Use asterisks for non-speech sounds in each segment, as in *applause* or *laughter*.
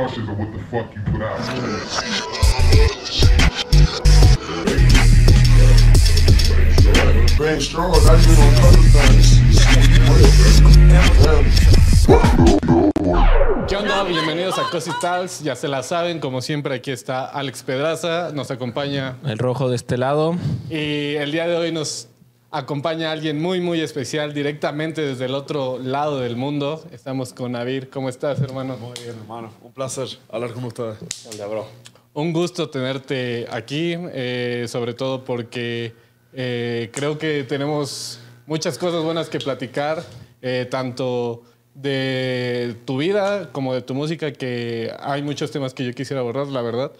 ¿Qué onda? Bienvenidos a Cosy Ya se la saben, como siempre, aquí está Alex Pedraza, nos acompaña. El rojo de este lado. Y el día de hoy nos acompaña a alguien muy, muy especial directamente desde el otro lado del mundo. Estamos con Navir. ¿Cómo estás, hermano? Muy bien, hermano. Un placer hablar con ustedes. Un gusto tenerte aquí, eh, sobre todo porque eh, creo que tenemos muchas cosas buenas que platicar, eh, tanto de tu vida como de tu música, que hay muchos temas que yo quisiera abordar, la verdad.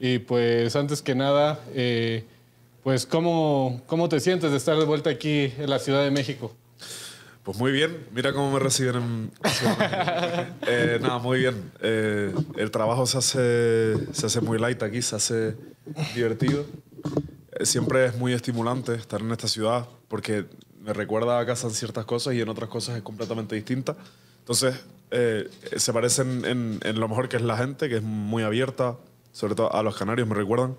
Y pues antes que nada... Pues, ¿cómo, te sientes de estar de vuelta aquí en la Ciudad de México? Pues muy bien, mira cómo me recibieron. eh, nada, muy bien. Eh, el trabajo se hace, se hace muy light aquí, se hace divertido. Eh, siempre es muy estimulante estar en esta ciudad porque me recuerda a casa en ciertas cosas y en otras cosas es completamente distinta. Entonces, eh, se parecen en lo mejor que es la gente, que es muy abierta, sobre todo a los canarios me recuerdan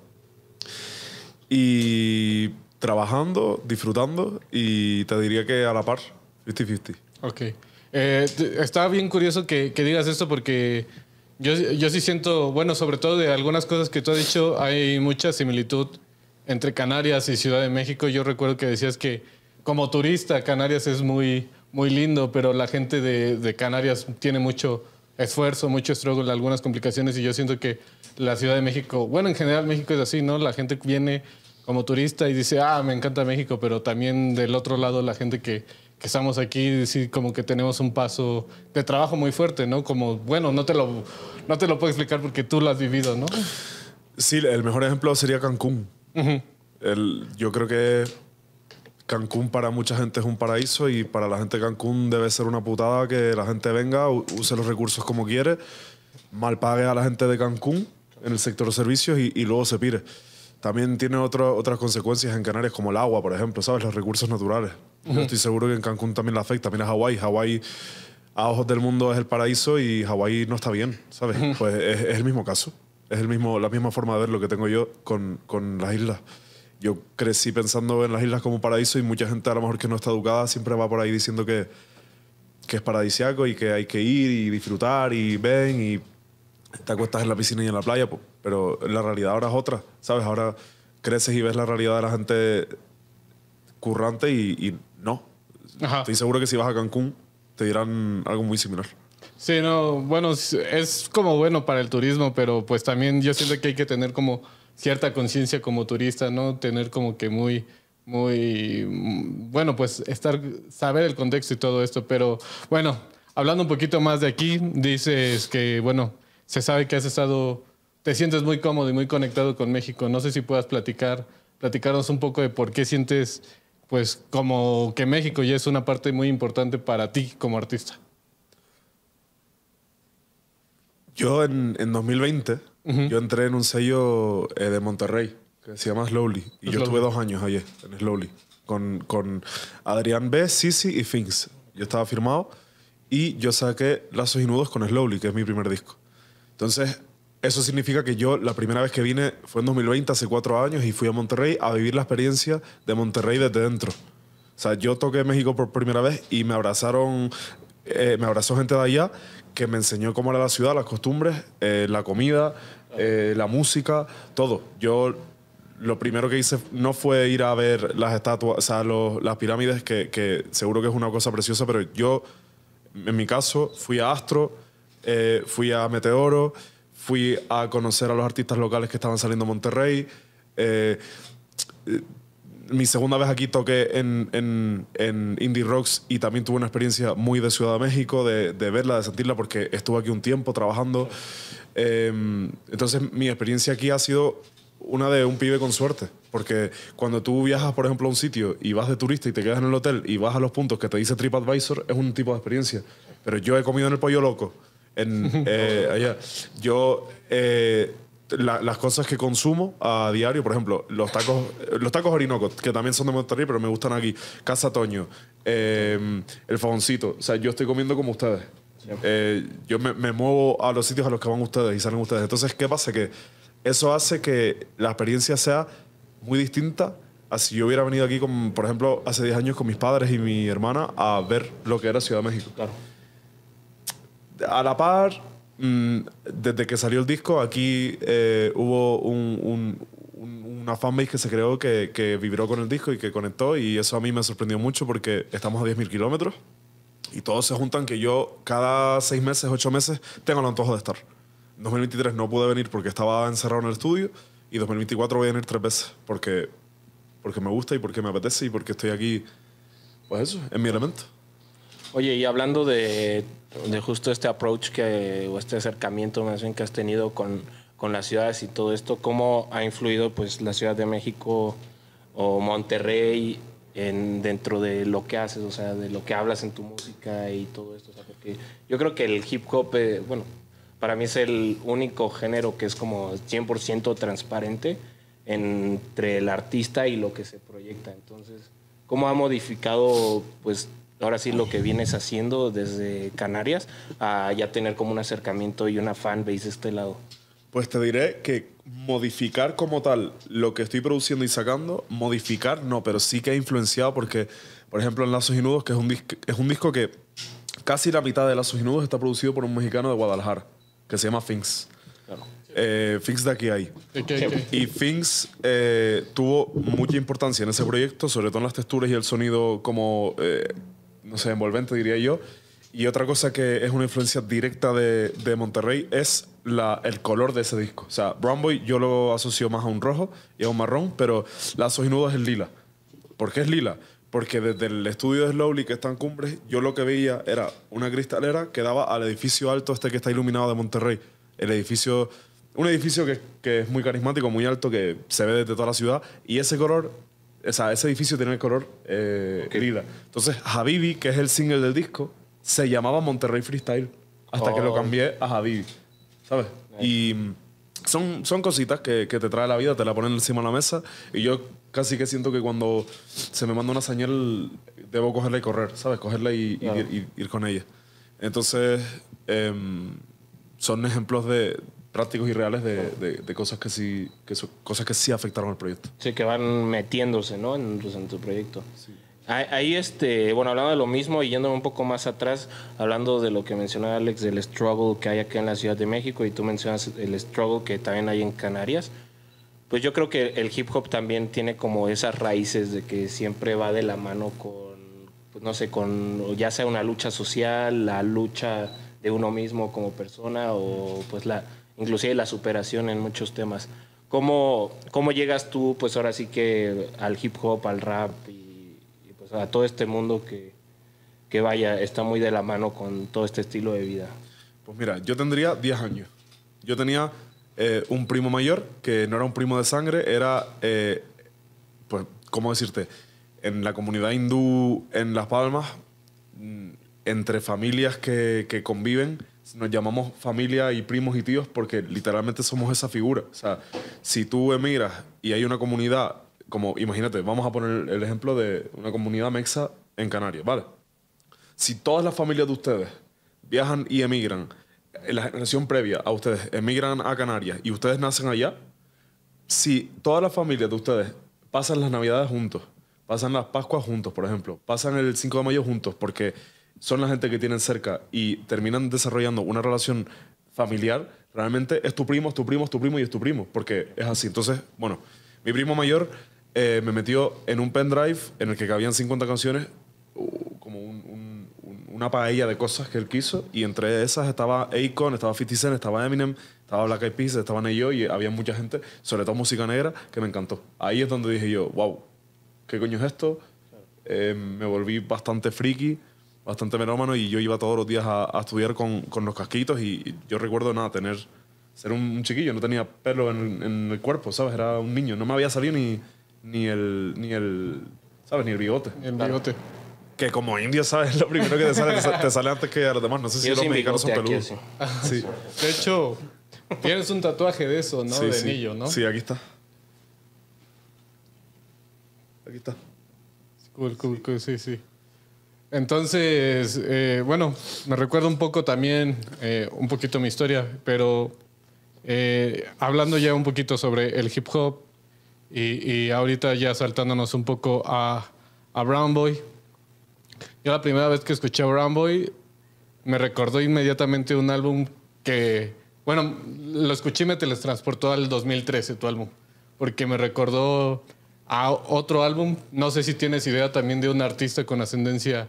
y trabajando, disfrutando y te diría que a la par, 50-50. Ok. Eh, estaba bien curioso que, que, digas esto porque yo, yo sí siento, bueno, sobre todo de algunas cosas que tú has dicho, hay mucha similitud entre Canarias y Ciudad de México. Yo recuerdo que decías que como turista Canarias es muy, muy lindo, pero la gente de, de Canarias tiene mucho esfuerzo, mucho struggle, algunas complicaciones y yo siento que la Ciudad de México, bueno, en general México es así, ¿no? La gente viene como turista y dice, ah, me encanta México, pero también del otro lado la gente que, que estamos aquí, sí, como que tenemos un paso de trabajo muy fuerte, ¿no? Como, bueno, no te lo, no te lo puedo explicar porque tú lo has vivido, ¿no? Sí, el mejor ejemplo sería Cancún. el, yo creo que Cancún para mucha gente es un paraíso y para la gente de Cancún debe ser una putada que la gente venga, use los recursos como quiere, mal pague a la gente de Cancún en el sector de servicios y, luego se pire. También tiene otras consecuencias en Canarias, como el agua, por ejemplo, ¿sabes? Los recursos naturales. estoy seguro que en Cancún también la afecta, también a Hawái. Hawái, a ojos del mundo, es el paraíso y Hawái no está bien, ¿sabes? Pues es, es, el mismo caso. Es el mismo, la misma forma de ver lo que tengo yo con, con las islas yo crecí pensando en las islas como paraíso y mucha gente a lo mejor que no está educada siempre va por ahí diciendo que, que es paradisiaco y que hay que ir y disfrutar y ven y te acuestas en la piscina y en la playa, pero la realidad ahora es otra, ¿sabes? Ahora creces y ves la realidad de la gente currante y, no. Estoy seguro que si vas a Cancún te dirán algo muy similar. Sí, no, bueno, es como bueno para el turismo, pero pues también yo siento que hay que tener como cierta conciencia como turista, ¿no? Tener como que muy, muy, mm, bueno, pues estar, saber el contexto y todo esto, pero bueno, hablando un poquito más de aquí, dices que, bueno, se sabe que has estado, te sientes muy cómodo y muy conectado con México. No sé si puedas platicar, platicarnos un poco de por qué sientes, pues, como que México ya es una parte muy importante para ti como artista. Yo en, 2020, yo entré en un sello eh, de Monterrey que se llama Slowly. Y yo estuve dos años allí, en Slowly, con, con Adrián B, Sisi y Finks. Yo estaba firmado y yo saqué Lazos y Nudos con Slowly, que es mi primer disco. Entonces, eso significa que yo la primera vez que vine fue en 2020, hace cuatro años, y fui a Monterrey a vivir la experiencia de Monterrey desde dentro. O sea, yo toqué México por primera vez y me abrazaron, eh, me abrazó gente de allá que me enseñó cómo era la ciudad, las costumbres, eh, la comida, eh, la música, todo. Yo lo primero que hice no fue ir a ver las estatuas, o sea, las pirámides, que, que seguro que es una cosa preciosa, pero yo, en mi caso, fui a Astro eh, fui a Meteoro, fui a conocer a los artistas locales que estaban saliendo a Monterrey. Eh, mi segunda vez aquí toqué en, en, Indie Rocks y también tuve una experiencia muy de Ciudad de México, de, de verla, de sentirla, porque estuve aquí un tiempo trabajando. Em, entonces mi experiencia aquí ha sido una de un pibe con suerte, porque cuando tú viajas, por ejemplo, a un sitio y vas de turista y te quedas en el hotel y vas a los puntos que te dice TripAdvisor, es un tipo de experiencia. Pero yo he comido en el pollo loco *laughs* Eh, allá. Yo, eh, las cosas que consumo a diario, por ejemplo, los tacos, los tacos Orinoco, que también son de Monterrey, pero me gustan aquí. Casa Toño, em, el Fajoncito. O sea, yo estoy comiendo como ustedes. Eh, yo me, me muevo a los sitios a los que van ustedes y salen ustedes. Entonces, ¿qué pasa? Que eso hace que la experiencia sea muy distinta a si yo hubiera venido aquí, con, por ejemplo, hace 10 años con mis padres y mi hermana a ver lo que era Ciudad de México. Claro a la par, mm, desde que salió el disco, aquí eh, hubo un, una fanbase que se creó que, que, vibró con el disco y que conectó y eso a mí me sorprendió mucho porque estamos a 10.000 kilómetros y todos se juntan que yo cada seis meses, ocho meses, tengo el antojo de estar. En 2023 no pude venir porque estaba encerrado en el estudio y 2024 voy a venir tres veces porque, porque me gusta y porque me apetece y porque estoy aquí, pues eso, en mi elemento. Oye, y hablando de de justo este approach que, o este acercamiento más que has tenido con, con las ciudades y todo esto, ¿cómo ha influido pues la Ciudad de México o Monterrey en, dentro de lo que haces, o sea, de lo que hablas en tu música y todo esto? O sea, yo creo que el hip hop, eh, bueno, para mí es el único género que es como 100% transparente entre el artista y lo que se proyecta. Entonces, ¿cómo ha modificado pues ahora sí lo que vienes haciendo desde Canarias a ya tener como un acercamiento y una base de este lado? Pues te diré que modificar como tal lo que estoy produciendo y sacando, modificar no, pero sí que ha influenciado porque, por ejemplo, en Lazos y Nudos, que es un, es un disco que casi la mitad de Lazos y Nudos está producido por un mexicano de Guadalajara, que se llama Finks. Eh, Finks de aquí hay. Y Finks eh, tuvo mucha importancia en ese proyecto, sobre todo en las texturas y el sonido como... Eh, no sé, envolvente, diría yo. Y otra cosa que es una influencia directa de, de Monterrey es la, el color de ese disco. O sea, Brown Boy yo lo asocio más a un rojo y a un marrón, pero Lazos y Nudos es lila. ¿Por qué es lila? Porque desde el estudio de Slowly, que está en Cumbres, yo lo que veía era una cristalera que daba al edificio alto este que está iluminado de Monterrey. El edificio, un edificio que, que es muy carismático, muy alto, que se ve desde toda la ciudad. Y ese color o ese edificio tiene el color querida. Eh, Entonces, Habibi, que es el single del disco, se llamaba Monterrey Freestyle hasta que lo oh. cambié a Habibi, ¿sabes? Y mm, son, son cositas que, te trae la vida, te la ponen encima de la mesa y yo casi que siento que cuando se me manda una señal debo cogerla y correr, ¿sabes? Cogerla y, ir, con ella. Entonces, em, son ejemplos de, prácticos y reales de, de, cosas que sí que cosas que sí afectaron al proyecto. Sí, que van metiéndose, ¿no? En, pues, en tu proyecto. Ahí, este, bueno, hablando de lo mismo y yéndome un poco más atrás, hablando de lo que mencionaba Alex, del struggle que hay aquí en la Ciudad de México y tú mencionas el struggle que también hay en Canarias, pues yo creo que el hip hop también tiene como esas raíces de que siempre va de la mano con, pues no sé, con ya sea una lucha social, la lucha de uno mismo como persona o pues la, inclusive la superación en muchos temas. ¿Cómo, cómo llegas tú, pues ahora sí que al hip hop, al rap y, pues, a todo este mundo que, que, vaya, está muy de la mano con todo este estilo de vida? Pues mira, yo tendría 10 años. Yo tenía eh, un primo mayor, que no era un primo de sangre, era, eh, pues, ¿cómo decirte? En la comunidad hindú en Las Palmas, mm, entre familias que, que conviven, nos llamamos familia y primos y tíos porque literalmente somos esa figura. O sea, si tú emigras y hay una comunidad, como imagínate, vamos a poner el ejemplo de una comunidad mexa en Canarias, ¿vale? Si todas las familias de ustedes viajan y emigran, la generación previa a ustedes emigran a Canarias y ustedes nacen allá, si todas las familias de ustedes pasan las Navidades juntos, pasan las Pascuas juntos, por ejemplo, pasan el 5 de mayo juntos, porque son la gente que tienen cerca y terminan desarrollando una relación familiar, realmente es tu primo, es tu primo, es tu primo y es tu primo, porque es así. Entonces, bueno, mi primo mayor eh, me metió en un pendrive en el que cabían 50 canciones, uh, como una paella de cosas que él quiso, y entre esas estaba Akon, estaba 50 Cent, estaba Eminem, estaba Black Eyed Peas, estaban ellos y había mucha gente, sobre todo música negra, que me encantó. Ahí es donde dije yo, wow, ¿qué coño es esto? Eh, me volví bastante friki bastante melómano y yo iba todos los días a, estudiar con, con, los casquitos y, yo recuerdo nada, tener, ser un, chiquillo, no tenía pelo en, el cuerpo, ¿sabes? Era un niño, no me había salido ni, ni el, ni el, ¿sabes? Ni el bigote. el bigote. Que como indio, ¿sabes? *laughs* Lo primero que te sale, te, sale antes que a los demás. No sé si los mexicanos son peludos. De hecho, tienes un tatuaje de eso, ¿no? de niño, ¿no? Sí, aquí está. Aquí está. cool, cool, sí, sí. Entonces, eh, bueno, me recuerda un poco también, eh, un poquito mi historia, pero eh, hablando ya un poquito sobre el hip hop y, ahorita ya saltándonos un poco a, a, Brown Boy. Yo la primera vez que escuché a Brown Boy me recordó inmediatamente un álbum que, bueno, lo escuché y me teletransportó al 2013, tu álbum, porque me recordó a otro álbum. No sé si tienes idea también de un artista con ascendencia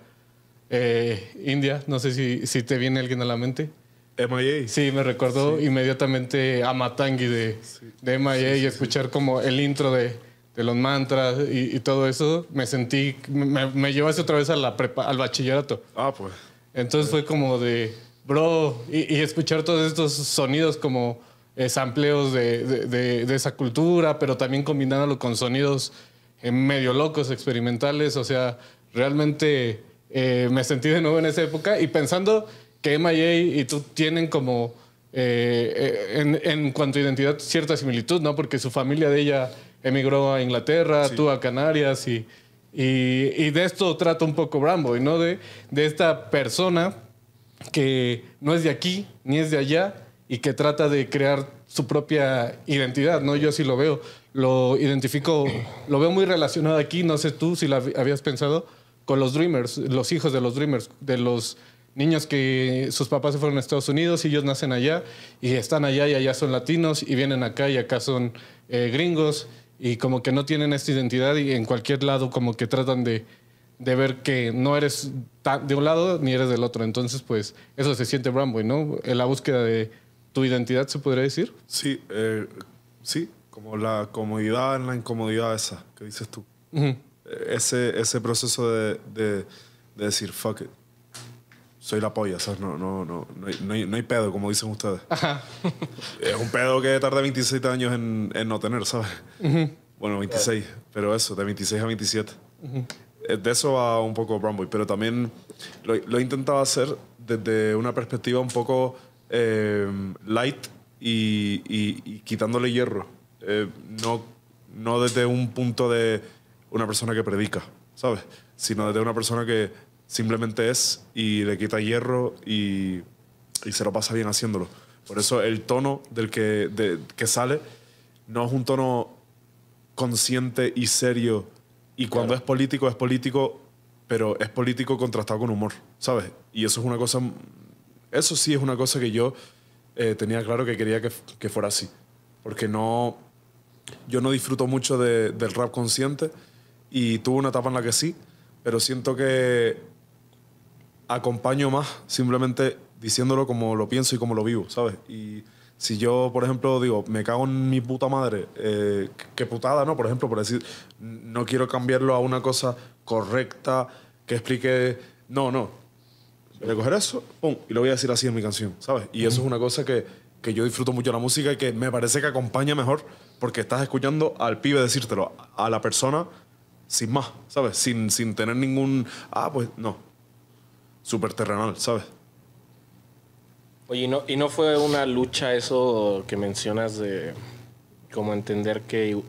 eh, India, no sé si, si te viene alguien a la mente. MIA. Sí, me recordó inmediatamente a Matangi de, MIA y escuchar como el intro de, de los mantras y, todo eso. Me sentí, me, me llevaste otra vez a la al bachillerato. Ah, pues. Entonces fue como de, bro, y, escuchar todos estos sonidos como eh, sampleos de, esa cultura, pero también combinándolo con sonidos eh, medio locos, experimentales, o sea, realmente eh, me sentí de nuevo en esa época y pensando que MIA y tú tienen como, eh, eh, en, cuanto a identidad, cierta similitud, ¿no? Porque su familia de ella emigró a Inglaterra, tú a Canarias y, y, de esto trata un poco Brambo, ¿no? De, de esta persona que no es de aquí ni es de allá y que trata de crear su propia identidad, ¿no? Yo sí lo veo, lo identifico, lo veo muy relacionado aquí, no sé tú si lo habías pensado, con los Dreamers, los hijos de los Dreamers, de los niños que sus papás se fueron a Estados Unidos y ellos nacen allá y están allá y allá son latinos y vienen acá y acá son eh, gringos y como que no tienen esta identidad y en cualquier lado como que tratan de, de ver que no eres de un lado ni eres del otro. Entonces, pues eso se siente Bramboy, ¿no? En la búsqueda de tu identidad, se podría decir. Sí, eh, sí, como la comodidad en la incomodidad esa que dices tú ese, ese proceso de, de, decir, fuck it, soy la polla, ¿sabes? No, no, no, no, hay, no pedo, como dicen ustedes. *laughs* es un pedo que tarda 26 años en, en no tener, ¿sabes? Bueno, 26, pero eso, de 26 a 27. Eh, de eso va un poco bromboy, pero también lo, he intentado hacer desde una perspectiva un poco eh, light y, y, quitándole hierro. Eh, no, no desde un punto de una persona que predica, ¿sabes? Sino de una persona que simplemente es y le quita hierro y, se lo pasa bien haciéndolo. Por eso el tono del que, que sale no es un tono consciente y serio. Y cuando es político, es político, pero es político contrastado con humor, ¿sabes? Y eso es una cosa, eso sí es una cosa que yo eh, tenía claro que quería que, fuera así. Porque no, yo no disfruto mucho del rap consciente y tuve una etapa en la que sí, pero siento que acompaño más simplemente diciéndolo como lo pienso y como lo vivo, ¿sabes? Y si yo, por ejemplo, digo, me cago en mi puta madre, eh, qué putada, ¿no? Por ejemplo, por decir, no quiero cambiarlo a una cosa correcta que explique, no, no. Recoger eso, pum, y lo voy a decir así en mi canción, ¿sabes? Y eso es una cosa que, que yo disfruto mucho de la música y que me parece que acompaña mejor porque estás escuchando al pibe decírtelo, a la persona sin más, ¿sabes? Sin, sin tener ningún. Ah, pues no. Súper terrenal, ¿sabes? Oye, ¿y no, ¿y no fue una lucha eso que mencionas de. como entender que.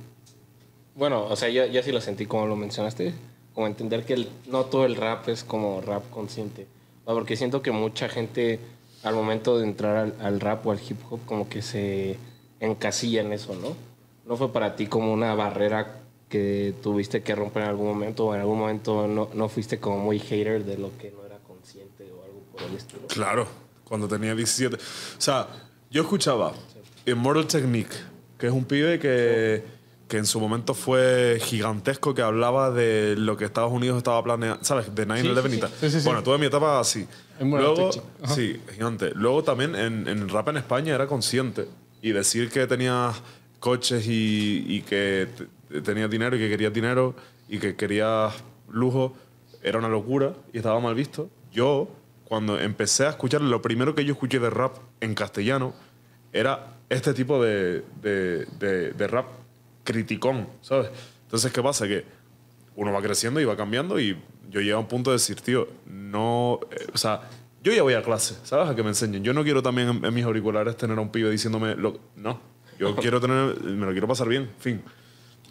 Bueno, o sea, ya, ya sí lo sentí como lo mencionaste. Como entender que no todo el rap es como rap consciente. porque siento que mucha gente al momento de entrar al, al, rap o al hip hop como que se encasilla en eso, ¿no? ¿No fue para ti como una barrera que tuviste que romper en algún momento o en algún momento no, no fuiste como muy hater de lo que no era consciente o algo por el estilo? Claro, cuando tenía 17. O sea, yo escuchaba Immortal Technique, que es un pibe que, que en su momento fue gigantesco, que hablaba de lo que Estados Unidos estaba planeando, ¿sabes? De 9-11 Bueno, tuve mi etapa así. Luego, sí, gigante. Luego también en, en rap en España era consciente. Y decir que tenías coches y, y que tenía dinero y que quería dinero y que quería lujo, era una locura y estaba mal visto. Yo, cuando empecé a escuchar, lo primero que yo escuché de rap en castellano era este tipo de, de, de, rap criticón, ¿sabes? Entonces, ¿qué pasa? Que uno va creciendo y va cambiando y yo llego a un punto de decir, tío, no, eh, o sea, yo ya voy a clase, ¿sabes? A que me enseñen. Yo no quiero también en, mis auriculares tener a un pibe diciéndome, lo, no, yo *laughs* quiero tener, me lo quiero pasar bien, fin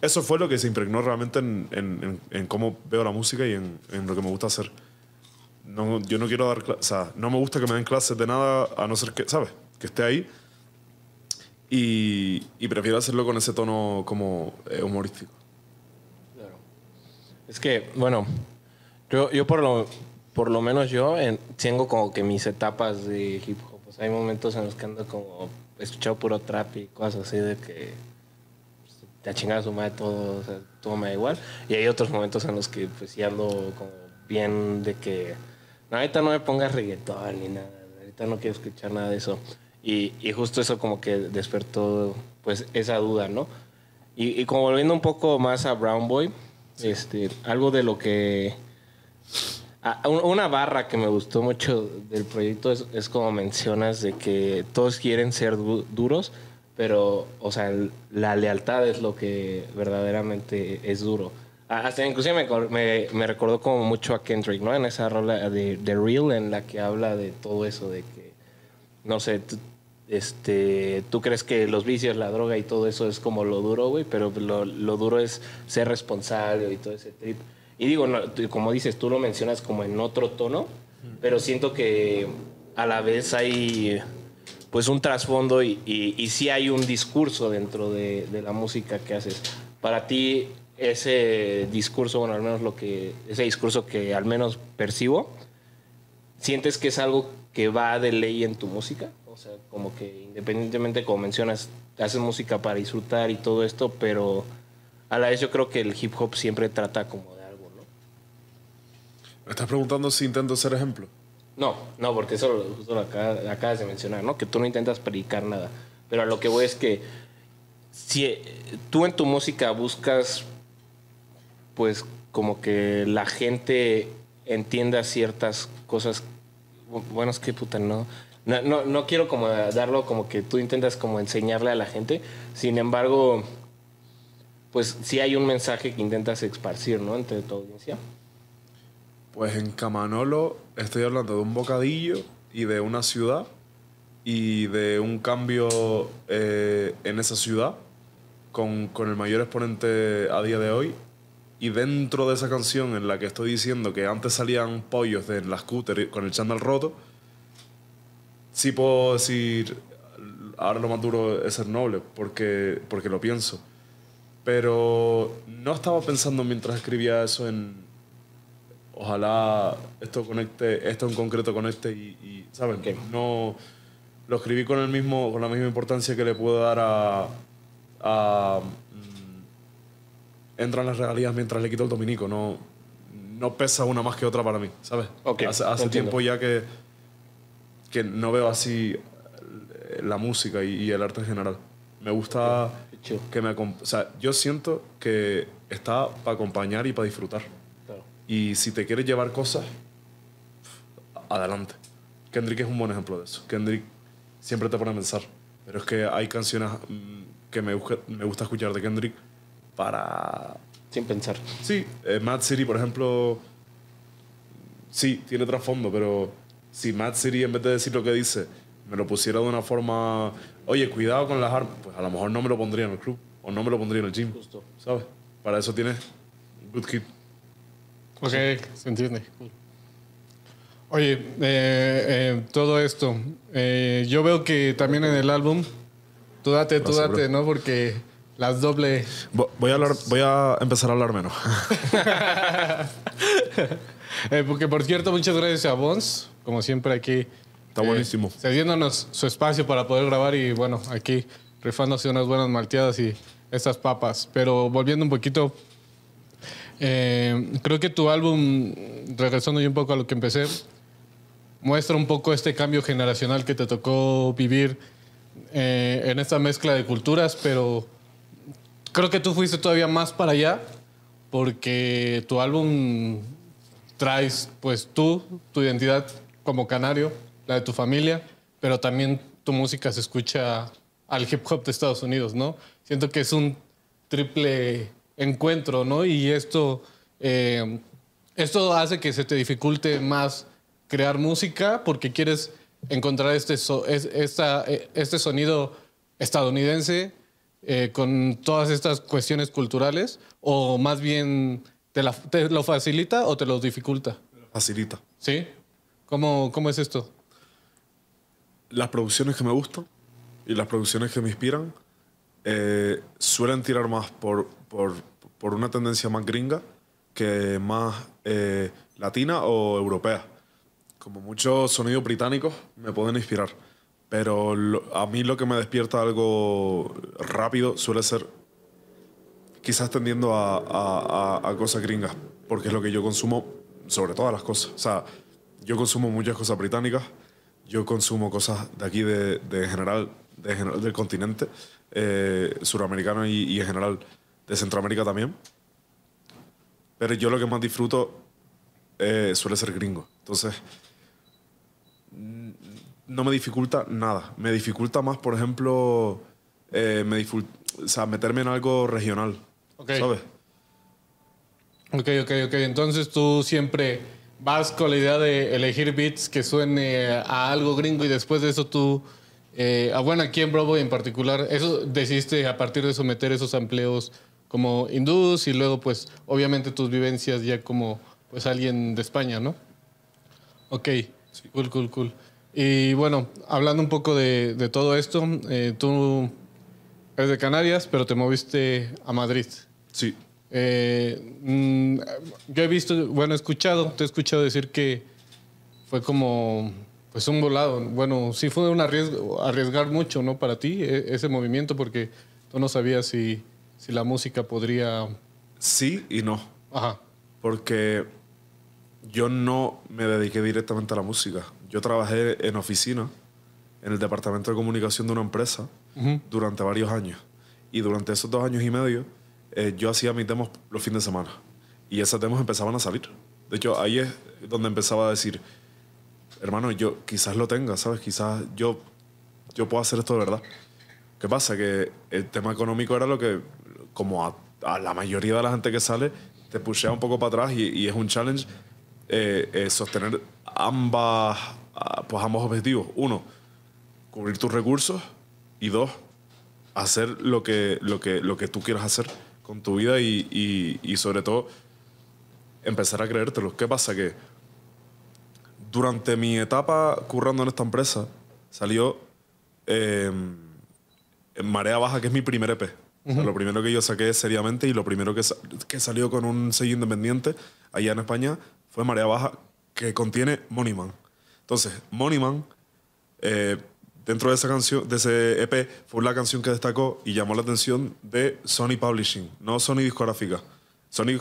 eso fue lo que se impregnó realmente en, cómo veo la música y en, lo que me gusta hacer. No, yo no quiero dar clases, o sea, no me gusta que me den clases de nada a no ser que, ¿sabes? Que esté ahí. Y, prefiero hacerlo con ese tono como eh, humorístico. Claro. Es que, bueno, yo, yo por, lo, por lo menos yo tengo como que mis etapas de hip hop. hay momentos en los que ando como escuchado puro trap y cosas así de que te chingar a su madre todo, o sea, todo me da igual. Y hay otros momentos en los que pues sí ando como bien de que, no, ahorita no me pongas reggaetón ni nada, ahorita no quiero escuchar nada de eso. Y, y justo eso como que despertó pues esa duda, ¿no? Y, como volviendo un poco más a Brown Boy, este, algo de lo que... una barra que me gustó mucho del proyecto es, como mencionas de que todos quieren ser duros, pero, o sea, la lealtad es lo que verdaderamente es duro. Hasta inclusive me, me, recordó como mucho a Kendrick, ¿no? En esa rola de, de, Real en la que habla de todo eso, de que, no sé, este, tú crees que los vicios, la droga y todo eso es como lo duro, güey, pero lo, duro es ser responsable y todo ese trip. Y digo, como dices, tú lo mencionas como en otro tono, pero siento que a la vez hay pues un trasfondo y, si hay un discurso dentro de, de, la música que haces. Para ti, ese discurso, bueno, al menos lo que, ese discurso que al menos percibo, ¿sientes que es algo que va de ley en tu música? O sea, como que independientemente, como mencionas, haces música para disfrutar y todo esto, pero a la vez yo creo que el hip hop siempre trata como de algo, ¿no? Me estás preguntando si intento ser ejemplo. No, no, porque eso lo acabas, de mencionar, ¿no? Que tú no intentas predicar nada. Pero a lo que voy es que si eh, tú en tu música buscas, pues, como que la gente entienda ciertas cosas. Bueno, es que puta, no. No, no, quiero como darlo como que tú intentas como enseñarle a la gente. Sin embargo, pues sí hay un mensaje que intentas esparcir, ¿no? Entre tu audiencia. Pues en Camanolo estoy hablando de un bocadillo y de una ciudad y de un cambio eh, en esa ciudad con, el mayor exponente a día de hoy. Y dentro de esa canción en la que estoy diciendo que antes salían pollos de las scooter con el chándal roto, sí puedo decir, ahora lo más duro es ser noble, porque, porque lo pienso. Pero no estaba pensando mientras escribía eso en, ojalá esto conecte, esto en concreto conecte y, y ¿saben? No, lo escribí con, el mismo, con la misma importancia que le puedo dar a... Entra en mm, entran las regalías mientras le quito el dominico, no, no pesa una más que otra para mí, ¿sabes? hace, tiempo ya que, que no veo así la música y, el arte en general. Me gusta que me... O sea, yo siento que está para acompañar y para disfrutar. Y si te quieres llevar cosas, adelante. Kendrick es un buen ejemplo de eso. Kendrick siempre te pone a pensar. Pero es que hay canciones mm, que me, me gusta escuchar de Kendrick para... Sin pensar. Sí, eh, Mad City, por ejemplo, sí, tiene trasfondo, pero si Mad City, en vez de decir lo que dice, me lo pusiera de una forma, oye, cuidado con las armas, pues a lo mejor no me lo pondría en el club o no me lo pondría en el gym. Justo. ¿Sabes? Para eso tienes Good Kid. Ok, se entiende. Oye, eh, eh, todo esto, eh, yo veo que también en el álbum, tú date, tú date, ¿no? Porque las doble... Voy a, hablar, voy a empezar a hablar menos. *laughs* porque por cierto, muchas gracias a Bons, como siempre aquí. Está buenísimo. Cediéndonos su espacio para poder grabar y bueno, aquí rifándose unas buenas malteadas y estas papas. Pero volviendo un poquito eh, creo que tu álbum, regresando yo un poco a lo que empecé, muestra un poco este cambio generacional que te tocó vivir eh, en esta mezcla de culturas, pero creo que tú fuiste todavía más para allá porque tu álbum traes pues tú, tu identidad como canario, la de tu familia, pero también tu música se escucha al hip hop de Estados Unidos, ¿no? Siento que es un triple encuentro, ¿no? Y esto, eh, esto hace que se te dificulte más crear música porque quieres encontrar este, eh, este sonido estadounidense eh, con todas estas cuestiones culturales o más bien te, lo facilita o te lo dificulta? Facilita. ¿Sí? ¿Cómo, ¿Cómo es esto? Las producciones que me gustan y las producciones que me inspiran suelen tirar más por, por por una tendencia más gringa que más eh, latina o europea. Como muchos sonidos británicos me pueden inspirar, pero a mí lo que me despierta algo rápido suele ser quizás tendiendo a, cosas gringas, porque es lo que yo consumo sobre todas las cosas. O sea, yo consumo muchas cosas británicas, yo consumo cosas de aquí de, general, del continente eh, suramericano y en general de Centroamérica también. Pero yo lo que más disfruto eh, suele ser gringo. Entonces, no me dificulta nada. Me dificulta más, por ejemplo, eh, meterme en algo regional. ¿Sabes? Ok, ok, ok. Entonces tú siempre vas con la idea de elegir beats que suene a algo gringo y después de eso tú. Eh, ah, bueno, aquí en Broadway en particular, eso decidiste a partir de someter esos empleos como hindús y luego pues obviamente tus vivencias ya como pues alguien de España, ¿no? Ok, cool, cool, cool. Y bueno, hablando un poco de, todo esto, eh, tú eres de Canarias, pero te moviste a Madrid. Sí. Eh, mm, yo he visto, bueno, he escuchado, te he escuchado decir que fue como pues un volado. Bueno, sí fue un arriesgo, arriesgar mucho, ¿no? Para ti e, ese movimiento, porque tú no sabías si si la música podría... Sí y no. Ajá. Porque yo no me dediqué directamente a la música. Yo trabajé en oficina, en el departamento de comunicación de una empresa, durante varios años. Y durante esos dos años y medio, eh, yo hacía mis demos los fines de semana. Y esos demos empezaban a salir. De hecho, ahí es donde empezaba a decir, hermano, yo quizás lo tenga, ¿sabes? Quizás yo, yo puedo hacer esto de verdad. ¿Qué pasa? Que el tema económico era lo que como a, la mayoría de la gente que sale, te pushea un poco para atrás y, es un challenge eh, eh, sostener ambas, ah, pues ambos objetivos. Uno, cubrir tus recursos y dos, hacer lo que, lo que, lo que tú quieras hacer con tu vida y, y, sobre todo empezar a creértelo. ¿Qué pasa? Que durante mi etapa currando en esta empresa salió em, en Marea Baja, que es mi primer EP lo primero que yo saqué seriamente y lo primero que, que salió con un sello independiente allá en España fue Marea Baja, que contiene Moneyman. Entonces, Moneyman, eh, dentro de esa canción, de ese EP, fue la canción que destacó y llamó la atención de Sony Publishing, no Sony Discográfica. Sony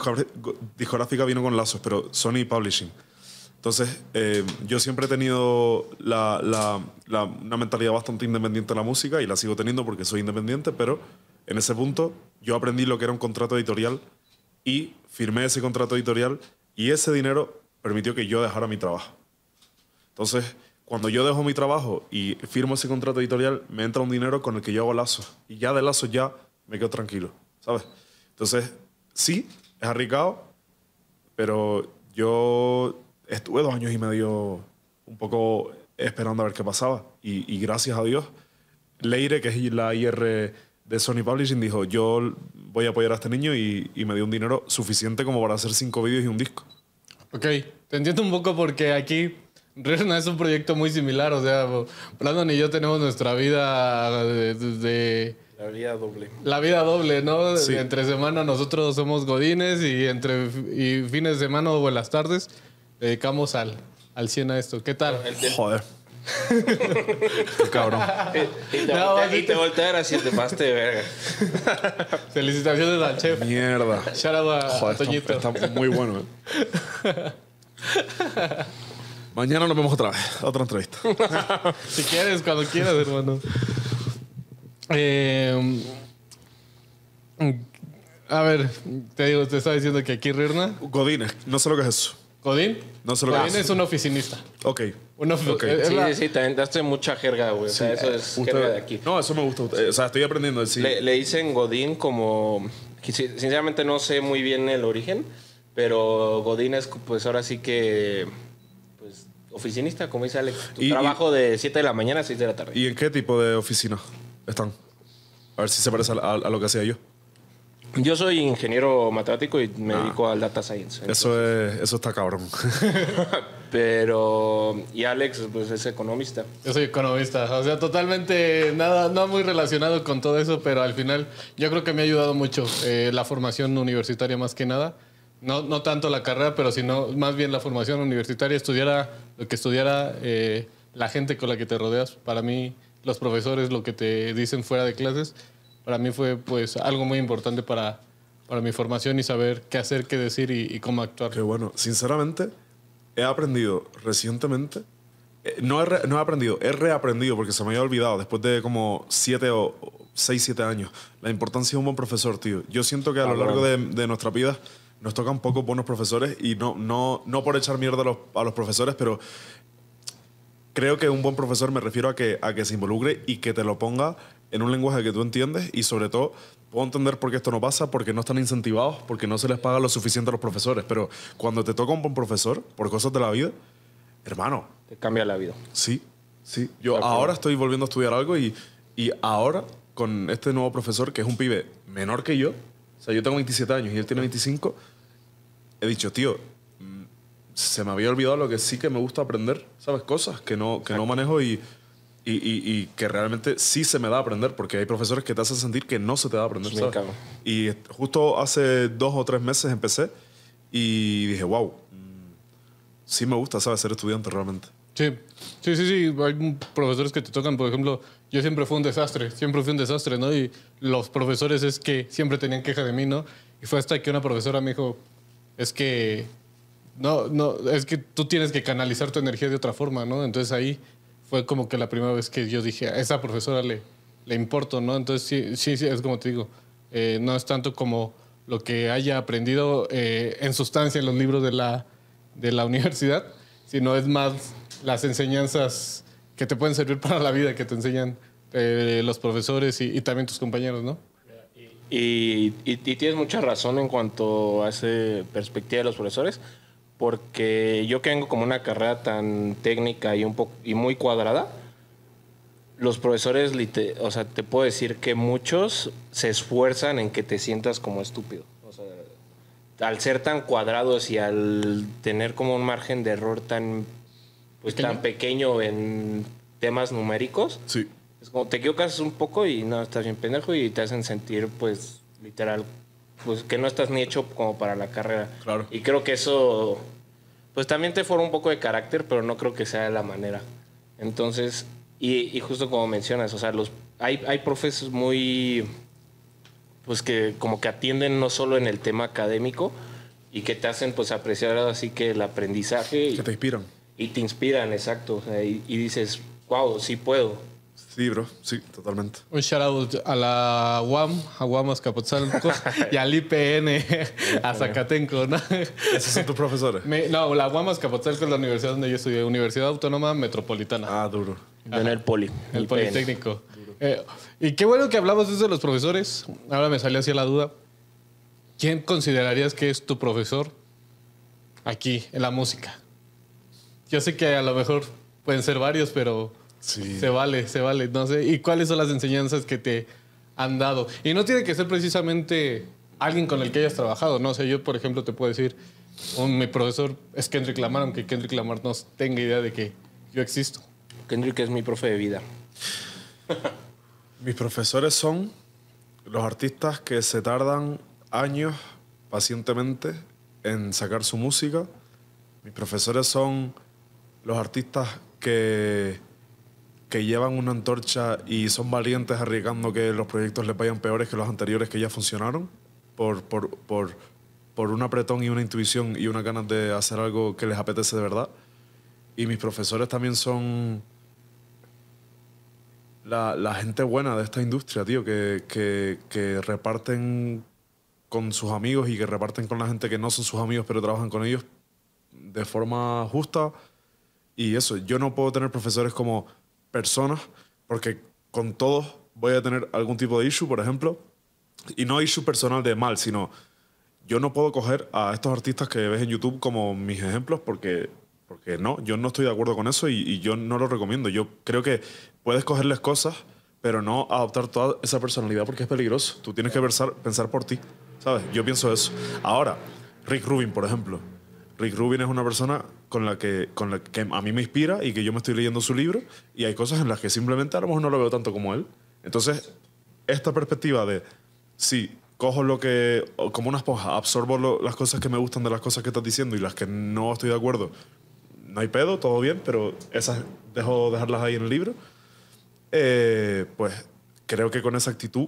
Discográfica vino con lazos, pero Sony Publishing. Entonces, eh, yo siempre he tenido la, la, una mentalidad bastante independiente de la música y la sigo teniendo porque soy independiente, pero en ese punto yo aprendí lo que era un contrato editorial y firmé ese contrato editorial y ese dinero permitió que yo dejara mi trabajo. Entonces, cuando yo dejo mi trabajo y firmo ese contrato editorial, me entra un dinero con el que yo hago lazos. Y ya de lazos ya me quedo tranquilo, ¿sabes? Entonces, sí, es arriesgado, pero yo estuve dos años y medio un poco esperando a ver qué pasaba. Y, y gracias a Dios, Leire, que es la IR de Sony Publishing dijo, yo voy a apoyar a este niño y, me dio un dinero suficiente como para hacer cinco vídeos y un disco. Ok, te entiendo un poco porque aquí es un proyecto muy similar, o sea, Brandon y yo tenemos nuestra vida de... la vida doble. La vida doble, ¿no? Entre semana nosotros somos godines y entre fines de semana o en las tardes dedicamos al, al 100 a esto. ¿Qué tal? Joder. *laughs* cabrón. Y, te, no, y te pasas de verga. *laughs* Felicitaciones al chef. Mierda. Shout a Toñito. Está, muy bueno. Eh. *laughs* Mañana nos vemos otra vez. Otra entrevista. si quieres, cuando quieras, hermano. Em, a ver, te digo, te estaba diciendo que aquí Rirna. Godina, no sé lo que es eso. Godín. No se lo Godín es un oficinista. Ok. Un ofi eh, sí, también sí, también, Hace mucha jerga, güey. o sea, eso eh, es jerga de aquí. No, eso me gusta. Eh, o sea, estoy aprendiendo. Sí. Le, dicen Godín como... Sinceramente no sé muy bien el origen, pero Godín es pues ahora sí que... Pues oficinista, como dice Alex. Tu trabajo de 7 de la mañana a 6 de la tarde. ¿Y en qué tipo de oficina están? A ver si se parece a lo que hacía yo. Yo soy ingeniero matemático y me ah. dedico al data science. Eso, es, eso está cabrón. *laughs* Pero, y Alex, pues es economista. Yo soy economista, o sea, totalmente nada, no muy relacionado con todo eso, pero al final yo creo que me ha ayudado mucho eh, la formación universitaria más que nada. No, no tanto la carrera, pero sino más bien la formación universitaria, estudiara lo que estudiara eh, la gente con la que te rodeas. Para mí, los profesores, lo que te dicen fuera de clases, para mí fue pues algo muy importante para, para mi formación y saber qué hacer, qué decir y, cómo actuar. Qué bueno, sinceramente he aprendido recientemente, eh, no, he no he aprendido, he reaprendido porque se me había olvidado después de como siete o seis, siete años, la importancia de un buen profesor, tío. Yo siento que a lo ah, largo de, de nuestra vida nos tocan pocos buenos profesores y no, no, no por echar mierda a los, a los profesores, pero creo que un buen profesor me refiero a que, a que se involucre y que te lo ponga en un lenguaje que tú entiendes y sobre todo puedo entender por qué esto no pasa, porque no están incentivados, porque no se les paga lo suficiente a los profesores, pero cuando te toca un buen profesor por cosas de la vida, hermano. Te cambia la vida. Sí, sí. Yo ahora estoy volviendo a estudiar algo y, y ahora con este nuevo profesor, que es un pibe menor que yo, o sea, yo tengo 27 años y él tiene 25, he dicho, tío, mm, se me había olvidado lo que sí que me gusta aprender, ¿sabes? Cosas que no, que no manejo y y, que realmente sí se me da a aprender, porque hay profesores que te hacen sentir que no se te da a aprender. Y justo hace dos o tres meses empecé y dije, wow, mm, sí me gusta, ¿sabes? Ser estudiante realmente. Sí, sí, sí, sí. Hay profesores que te tocan, por ejemplo, yo siempre fui un desastre, siempre fui un desastre, ¿no? Y los profesores es que siempre tenían queja de mí, ¿no? Y fue hasta que una profesora me dijo, es que, no, no, es que tú tienes que canalizar tu energía de otra forma, ¿no? Entonces ahí fue como que la primera vez que yo dije, a esa profesora le, le importo, ¿no? Entonces sí, sí, es como te digo, eh, no es tanto como lo que haya aprendido eh, en sustancia en los libros de la, de la *laughs* universidad, sino es más las enseñanzas que te pueden servir *laughs* para la vida, que te enseñan eh, los profesores y, también tus compañeros, ¿no? Y, y, tienes mucha razón en cuanto a esa perspectiva de los profesores, porque yo que vengo como una carrera tan técnica y, un poco, y muy cuadrada, los profesores, o sea, te puedo decir que muchos se esfuerzan en que te sientas como estúpido. O sea, al ser tan cuadrados y al tener como un margen de error tan, pues, tan pequeño en temas numéricos, sí. es como te equivocas un poco y no, estás bien pendejo y te hacen sentir, pues, literal, pues que no estás ni hecho como para la carrera. Claro. Y creo que eso, pues también te forma un poco de carácter, pero no creo que sea de la manera. Entonces, y, justo como mencionas, o sea, los, hay, hay profes muy, pues que como que atienden no solo en el tema académico y que te hacen pues apreciar así que el aprendizaje. te inspiran. Y te inspiran, exacto. y dices, wow, sí puedo libro, sí, totalmente. Un shout out a la UAM, a UAM Azcapotzalco *laughs* y al IPN, *laughs* a Zacatenco. ¿no? ¿Esos son tus profesores? no, la UAM Azcapotzalco es la universidad donde yo estudié, Universidad Autónoma Metropolitana. Ah, duro. En el Poli. El Politécnico. Eh, y qué bueno que hablamos de los profesores. Ahora me salió así la duda. ¿Quién considerarías que es tu profesor aquí en la música? Yo sé que a lo mejor pueden ser varios, pero se vale, se vale. No sé. ¿Y cuáles son las enseñanzas que te han dado? Y no tiene que ser precisamente alguien con el que hayas trabajado, ¿no? sé yo, por ejemplo, te puedo decir, mi profesor es Kendrick Lamar, aunque Kendrick Lamar no tenga idea de que yo existo. Kendrick es mi profe de vida. *laughs* Mis profesores son los artistas que se tardan años pacientemente en sacar su música. Mis profesores son los artistas que que llevan una antorcha y son valientes arriesgando que los proyectos les vayan peores que los anteriores que ya funcionaron por, por, por, un apretón y una intuición y una ganas de hacer algo que les apetece de verdad. Y mis profesores también son la, gente buena de esta industria, tío, que reparten con sus amigos y que reparten con la gente que no son sus amigos pero trabajan con ellos de forma justa. Y eso, yo no puedo tener profesores como personas, porque con todos voy a tener algún tipo de issue, por ejemplo, y no issue personal de mal, sino yo no puedo coger a estos artistas que ves en YouTube como mis ejemplos porque, porque no, yo no estoy de acuerdo con eso y, yo no lo recomiendo. Yo creo que puedes cogerles cosas, pero no adoptar toda esa personalidad porque es peligroso. Tú tienes que pensar, pensar por ti, ¿sabes? Yo pienso eso. Ahora, Rick Rubin, por ejemplo Rick Rubin es una persona con la, que, con la que a mí me inspira y que yo me estoy leyendo su libro y hay cosas en las que simplemente a lo no lo veo tanto como él. Entonces, esta perspectiva de, sí, cojo lo que, como una esponja, absorbo las cosas que me gustan de las cosas que estás diciendo y las que no estoy de acuerdo, no hay pedo, todo bien, pero esas dejo dejarlas ahí en el libro. Eh, pues creo que con esa actitud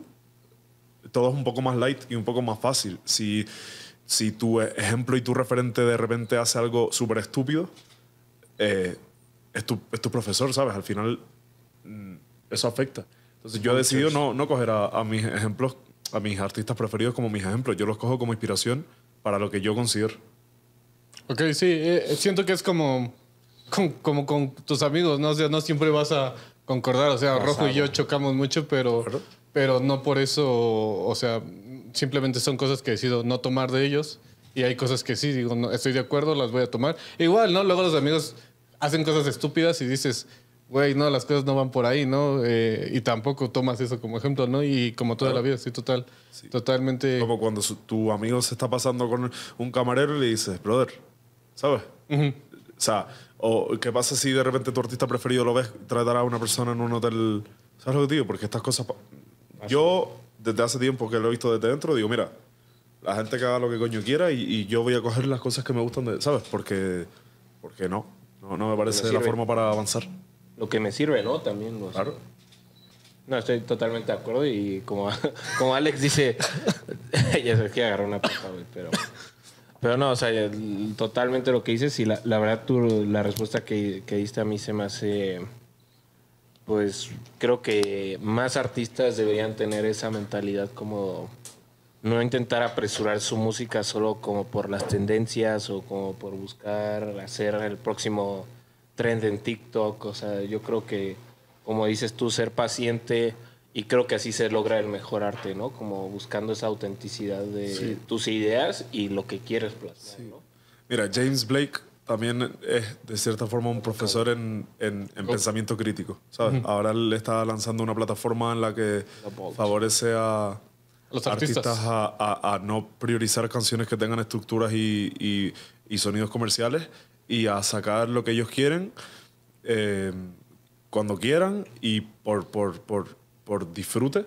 todo es un poco más light y un poco más fácil. Si si tu ejemplo y tu referente de repente hace algo súper estúpido, eh, es, tu, es, tu, profesor, ¿sabes? Al final mm, eso afecta. Entonces yo he decidido no, no coger a, mis ejemplos, a mis artistas preferidos como mis ejemplos. Yo los cojo como inspiración para lo que yo considero. Ok, sí, eh, siento que es como, como, con tus amigos, ¿no? O sea, no siempre vas a concordar, o sea, Rojo y yo chocamos mucho, pero, pero no por eso, o sea, simplemente son cosas que decido no tomar de ellos y hay cosas que sí, digo, no, estoy de acuerdo, las voy a tomar. Igual, ¿no? Luego los amigos hacen cosas estúpidas y dices, güey, no, las cosas no van por ahí, ¿no? Eh, y tampoco tomas eso como ejemplo, ¿no? Y como toda la vida, sí total, totalmente... Como cuando tu amigo se está pasando con un camarero y le dices, brother, ¿sabes? O sea, o qué pasa si de repente tu artista preferido lo ves tratar a una persona en un hotel... ¿Sabes lo que digo? Porque estas cosas... Yo desde hace tiempo que lo he visto desde dentro, digo, mira, la gente que haga lo que coño quiera y, yo voy a coger las cosas que me gustan, ¿sabes? Porque, porque no, no, me parece la forma para avanzar. Lo que me sirve, ¿no? También. claro. No, estoy totalmente de acuerdo y como, *laughs* como Alex dice, *laughs* ya sé que agarró una pata, pero... Pero no, o sea, totalmente lo que dices y la, la verdad tú, la respuesta que, que, diste a mí se me hace pues creo que más artistas deberían tener esa mentalidad como no intentar apresurar su música solo como por las tendencias o como por buscar hacer el próximo trend en TikTok. O sea, yo creo que, como dices tú, ser paciente y creo que así se logra el mejor arte, ¿no? Como buscando esa autenticidad de tus ideas y lo que quieres plasmar, Mira, James Blake también es de cierta forma un profesor en, pensamiento crítico, Ahora le está lanzando una plataforma en la que favorece a los artistas, a, no priorizar canciones que tengan estructuras y, sonidos comerciales y a sacar lo que ellos quieren eh, cuando quieran y por disfrute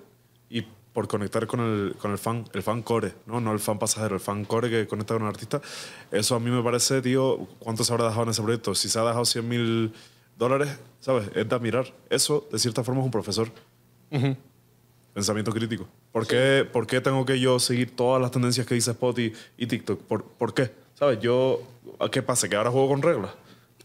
por conectar con el, con el fan, el fan core, ¿no? no el fan pasajero, el fan core que conecta con un artista. Eso a mí me parece, tío, ¿cuánto se habrá dejado en ese proyecto? Si se ha dejado 100 mil dólares, ¿sabes? Es de admirar. Eso, de cierta forma, es un profesor. Pensamiento crítico. ¿Por, qué, tengo que yo seguir todas las tendencias que dice Spotify y TikTok? ¿Por, qué? ¿Sabes? Yo, ¿qué pasa? ¿Que ahora juego con reglas?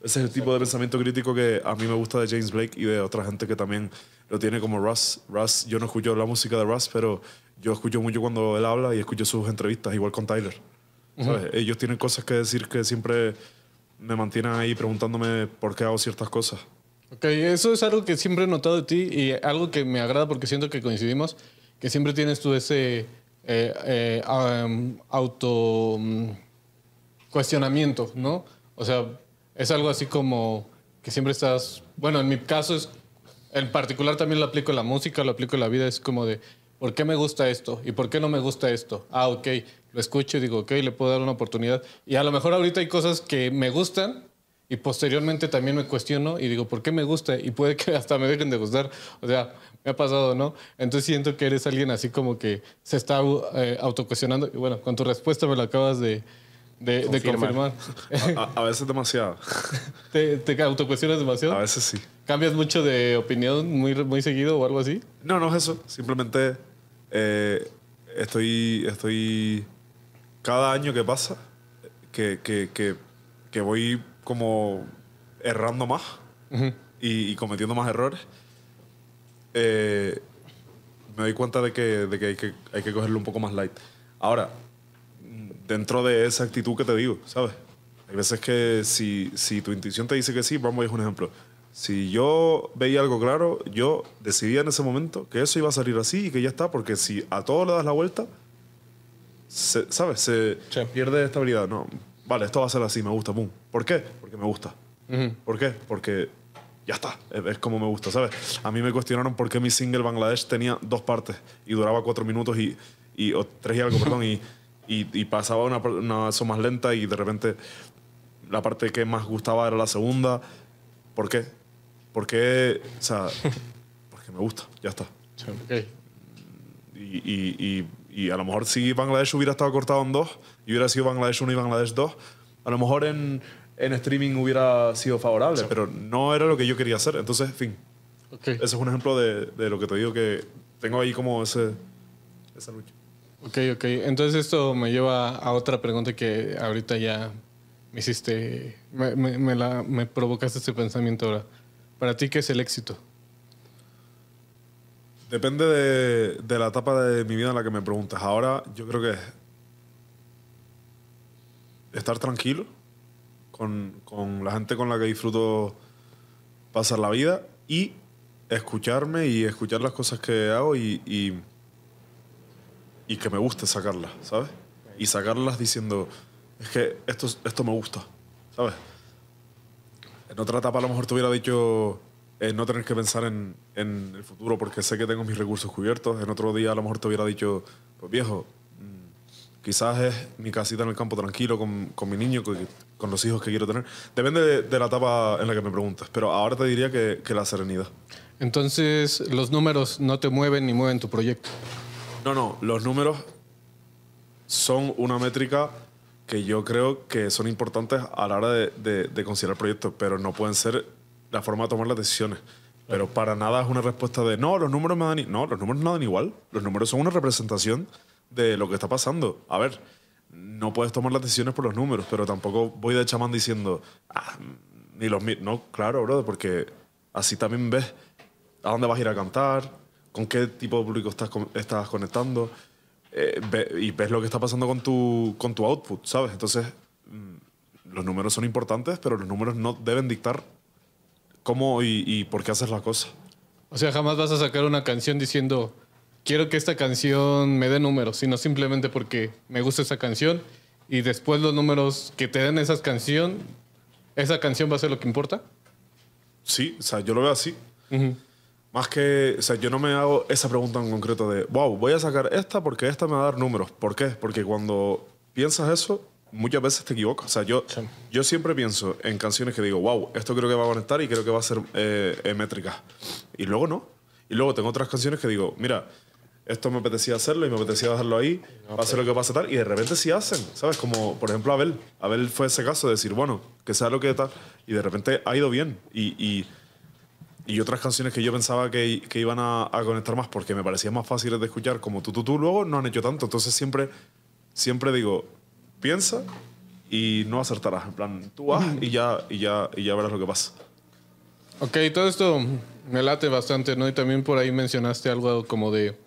Ese es el tipo de pensamiento crítico que a mí me gusta de James Blake y de otra gente que también lo tiene como Russ. Russ, yo no escucho la música de Russ, pero yo escucho mucho cuando él habla y escucho sus entrevistas, igual con Tyler. Ellos tienen cosas que decir que siempre me mantienen ahí preguntándome por qué hago ciertas cosas. Ok, eso es algo que siempre he notado de ti y algo que me agrada porque siento que coincidimos, que siempre tienes tú ese eh, eh auto mm, cuestionamiento, ¿no? O sea, es algo así como que siempre estás, bueno, en mi caso es en particular también lo aplico en la música, lo aplico en la vida, es como de, ¿por qué me gusta esto? ¿Y por qué no me gusta esto? Ah, ok, lo escucho y digo, ok, le puedo dar una oportunidad. Y a lo mejor ahorita hay cosas que me gustan y posteriormente también me cuestiono y digo, ¿por qué me gusta? Y puede que hasta me dejen de gustar. O sea, me ha pasado, ¿no? Entonces siento que eres alguien así como que se está eh, autocuestionando. Y bueno, con tu respuesta me lo acabas de de, confirmar. A, veces demasiado. *laughs* ¿Te, te autocuestionas demasiado? A veces sí. ¿Cambias mucho de opinión muy, muy seguido o algo así? No, no es eso. Simplemente eh, estoy, estoy. Cada año que pasa, que, que, que, voy como errando más y, cometiendo más errores, eh, me doy cuenta de que, de que, hay que hay que cogerlo un poco más light. Ahora, dentro de esa actitud que te digo, ¿sabes? Hay veces que si, si tu intuición te dice que sí, vamos a ir un ejemplo. Si yo veía algo claro, yo decidía en ese momento que eso iba a salir así y que ya está, porque si a todo le das la vuelta, ¿sabes? Se pierde estabilidad. No, vale, esto va a ser así, me gusta, boom. ¿Por qué? Porque me gusta. ¿Por qué? Porque ya está, es, como me gusta, ¿sabes? A mí me cuestionaron por qué mi single Bangladesh tenía dos partes y duraba cuatro minutos y, y tres y algo, perdón, y y, pasaba una, una eso más lenta y de repente la parte que más gustaba era la segunda. ¿Por qué? Porque, o sea, *laughs* porque me gusta, ya está. Y, y, y, a lo mejor si Bangladesh hubiera estado cortado en dos, y hubiera sido Bangladesh 1 y Bangladesh 2, a lo mejor en, en streaming hubiera sido favorable, pero no era lo que yo quería hacer. Entonces, fin. Ese es un ejemplo de, de, lo que te digo que tengo ahí como ese, esa lucha. Ok, ok. Entonces esto me lleva a otra pregunta que ahorita ya me hiciste, me, provocaste este pensamiento ahora. ¿Para ti qué es el éxito? Depende de, la etapa de mi vida en la que me preguntas. Ahora yo creo que es estar tranquilo con, la gente con la que disfruto pasar la vida y escucharme y escuchar las cosas que hago y y que me guste sacarlas, ¿sabes? Y sacarlas diciendo, es que esto, esto me gusta, ¿sabes? En otra etapa a lo mejor te hubiera dicho eh, no tener que pensar en, el futuro porque sé que tengo mis recursos cubiertos. En otro día a lo mejor te hubiera dicho, pues viejo, mm, quizás es mi casita en el campo tranquilo con, mi niño, con, los hijos que quiero tener. Depende de, la etapa en la que me preguntas, pero ahora te diría que, que la serenidad. Entonces, los números no te mueven ni mueven tu proyecto. No, no, los números son una métrica que yo creo que son importantes a la hora de, considerar proyectos, pero no pueden ser la forma de tomar las decisiones. Pero para nada es una respuesta de no, los números me dan. No, los números no dan igual. Los números son una representación de lo que está pasando. A ver, no puedes tomar las decisiones por los números, pero tampoco voy de chamán diciendo ah, ni los mil. No, claro, brother, porque así también ves a dónde vas a ir a cantar, con qué tipo de público estás, estás conectando eh, y ves lo que está pasando con tu, con tu output, ¿sabes? Entonces, mm, los números son importantes, pero los números no deben dictar cómo y, por qué haces la cosa. O sea, jamás vas a sacar una canción diciendo, quiero que esta canción me dé números, sino simplemente porque me gusta esa canción y después los números que te den esa canción, esa canción va a ser lo que importa. Sí, o sea, yo lo veo así. Uh más que, o sea, yo no me hago esa pregunta en concreto de, wow, voy a sacar esta porque esta me va a dar números. ¿Por qué? Porque cuando piensas eso, muchas veces te equivocas. O sea, yo, yo siempre pienso en canciones que digo, wow, esto creo que va a conectar y creo que va a ser eh, eh, métrica. Y luego no. Y luego tengo otras canciones que digo, mira, esto me apetecía hacerlo y me apetecía dejarlo ahí, va a ser lo que pase tal, y de repente sí hacen, ¿sabes? Como, por ejemplo, Abel. Abel fue ese caso de decir, bueno, que sea lo que tal, y de repente ha ido bien. y y otras canciones que yo pensaba que, que iban a, conectar más porque me parecían más fáciles de escuchar, como tú, tú, tú, luego no han hecho tanto. Entonces siempre, siempre digo, piensa y no acertarás. En plan, tú vas y ya, y ya, y ya verás lo que pasa. Ok, todo esto me late bastante, ¿no? Y también por ahí mencionaste algo como de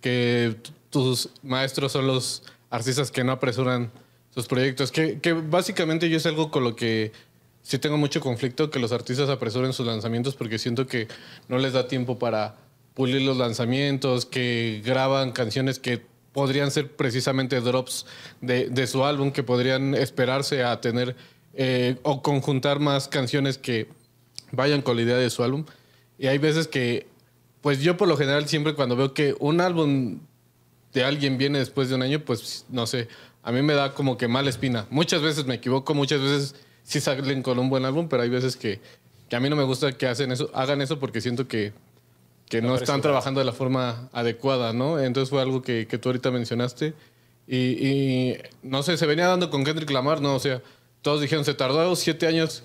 que tus maestros son los artistas que no apresuran sus proyectos, que, que básicamente yo es algo con lo que sí tengo mucho conflicto que los artistas apresuren sus lanzamientos porque siento que no les da tiempo para pulir los lanzamientos, que graban canciones que podrían ser precisamente drops de, su álbum, que podrían esperarse a tener eh, o conjuntar más canciones que vayan con la idea de su álbum. Y hay veces que, pues yo por lo general siempre cuando veo que un álbum de alguien viene después de un año, pues no sé, a mí me da como que mala espina. Muchas veces me equivoco, muchas veces sí salen con un buen álbum, pero hay veces que, que a mí no me gusta que hacen eso, hagan eso porque siento que, que no, están trabajando de la forma adecuada, ¿no? Entonces fue algo que, que tú ahorita mencionaste. Y, no sé, se venía dando con Kendrick Lamar, ¿no? O sea, todos dijeron, se tardó siete años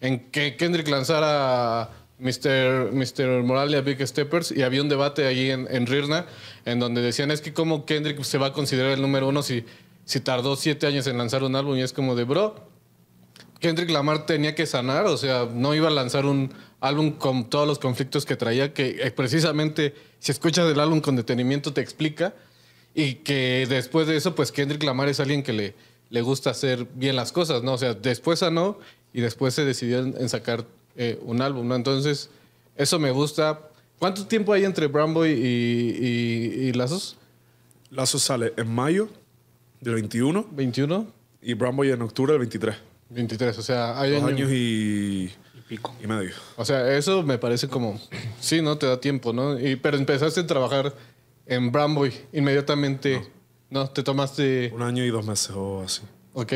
en que Kendrick lanzara Mr. Mr. Morales a Big Steppers y había un debate allí en, en Rirna en donde decían, es que cómo Kendrick se va a considerar el número uno si, si tardó siete años en lanzar un álbum y es como de, bro, Kendrick Lamar tenía que sanar, o sea, no iba a lanzar un álbum con todos los conflictos que traía, que eh, precisamente si escuchas el álbum con detenimiento te explica, y que después de eso, pues Kendrick Lamar es alguien que le, le gusta hacer bien las cosas, ¿no? O sea, después sanó y después se decidió en, sacar eh, un álbum, ¿no? Entonces, eso me gusta. ¿Cuánto tiempo hay entre Bramboy y, y, y Lazos? Lazos sale en mayo del 21. 21. Y Bramboy en octubre del 23. 23, o sea, hay Dos años, y, y pico. y medio. O sea, eso me parece como, sí, ¿no? Te da tiempo, ¿no? pero empezaste a trabajar en Bramboy inmediatamente, ¿no? Te tomaste... Un año y dos meses o así. Ok.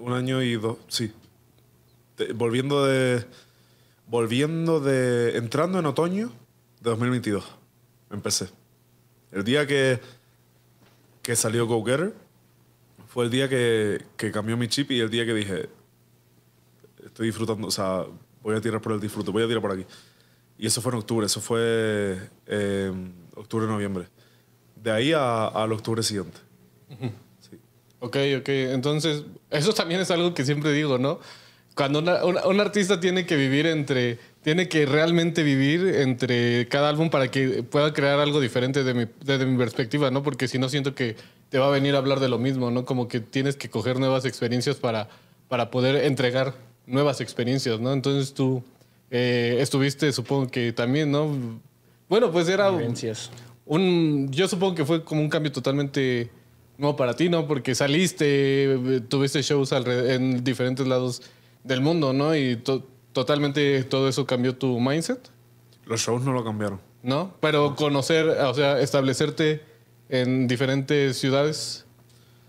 Un año y dos, sí. volviendo de... Volviendo de... Entrando en otoño de 2022. Empecé. El día que, que salió Go fue el día que, cambió mi chip y el día que dije, estoy disfrutando, o sea, voy a tirar por el disfrute, voy a tirar por aquí. Y eso fue en octubre, eso fue em, octubre, noviembre. De ahí al octubre siguiente. Sí. Ok, ok. Entonces, eso también es algo que siempre digo, ¿no? Cuando un artista tiene que vivir entre tiene que realmente vivir entre cada álbum para que pueda crear algo diferente de mi, desde mi perspectiva, ¿no? Porque si no siento que te va a venir a hablar de lo mismo, ¿no? Como que tienes que coger nuevas experiencias para, para poder entregar nuevas experiencias, ¿no? Entonces tú eh, estuviste, supongo que también, ¿no? Bueno, pues era un, Yo supongo que fue como un cambio totalmente nuevo para ti, ¿no? Porque saliste, eh, tuviste shows en diferentes lados del mundo, ¿no? Y totalmente todo eso cambió tu mindset. Los shows no lo cambiaron. ¿No? Pero conocer, o sea, establecerte en diferentes ciudades,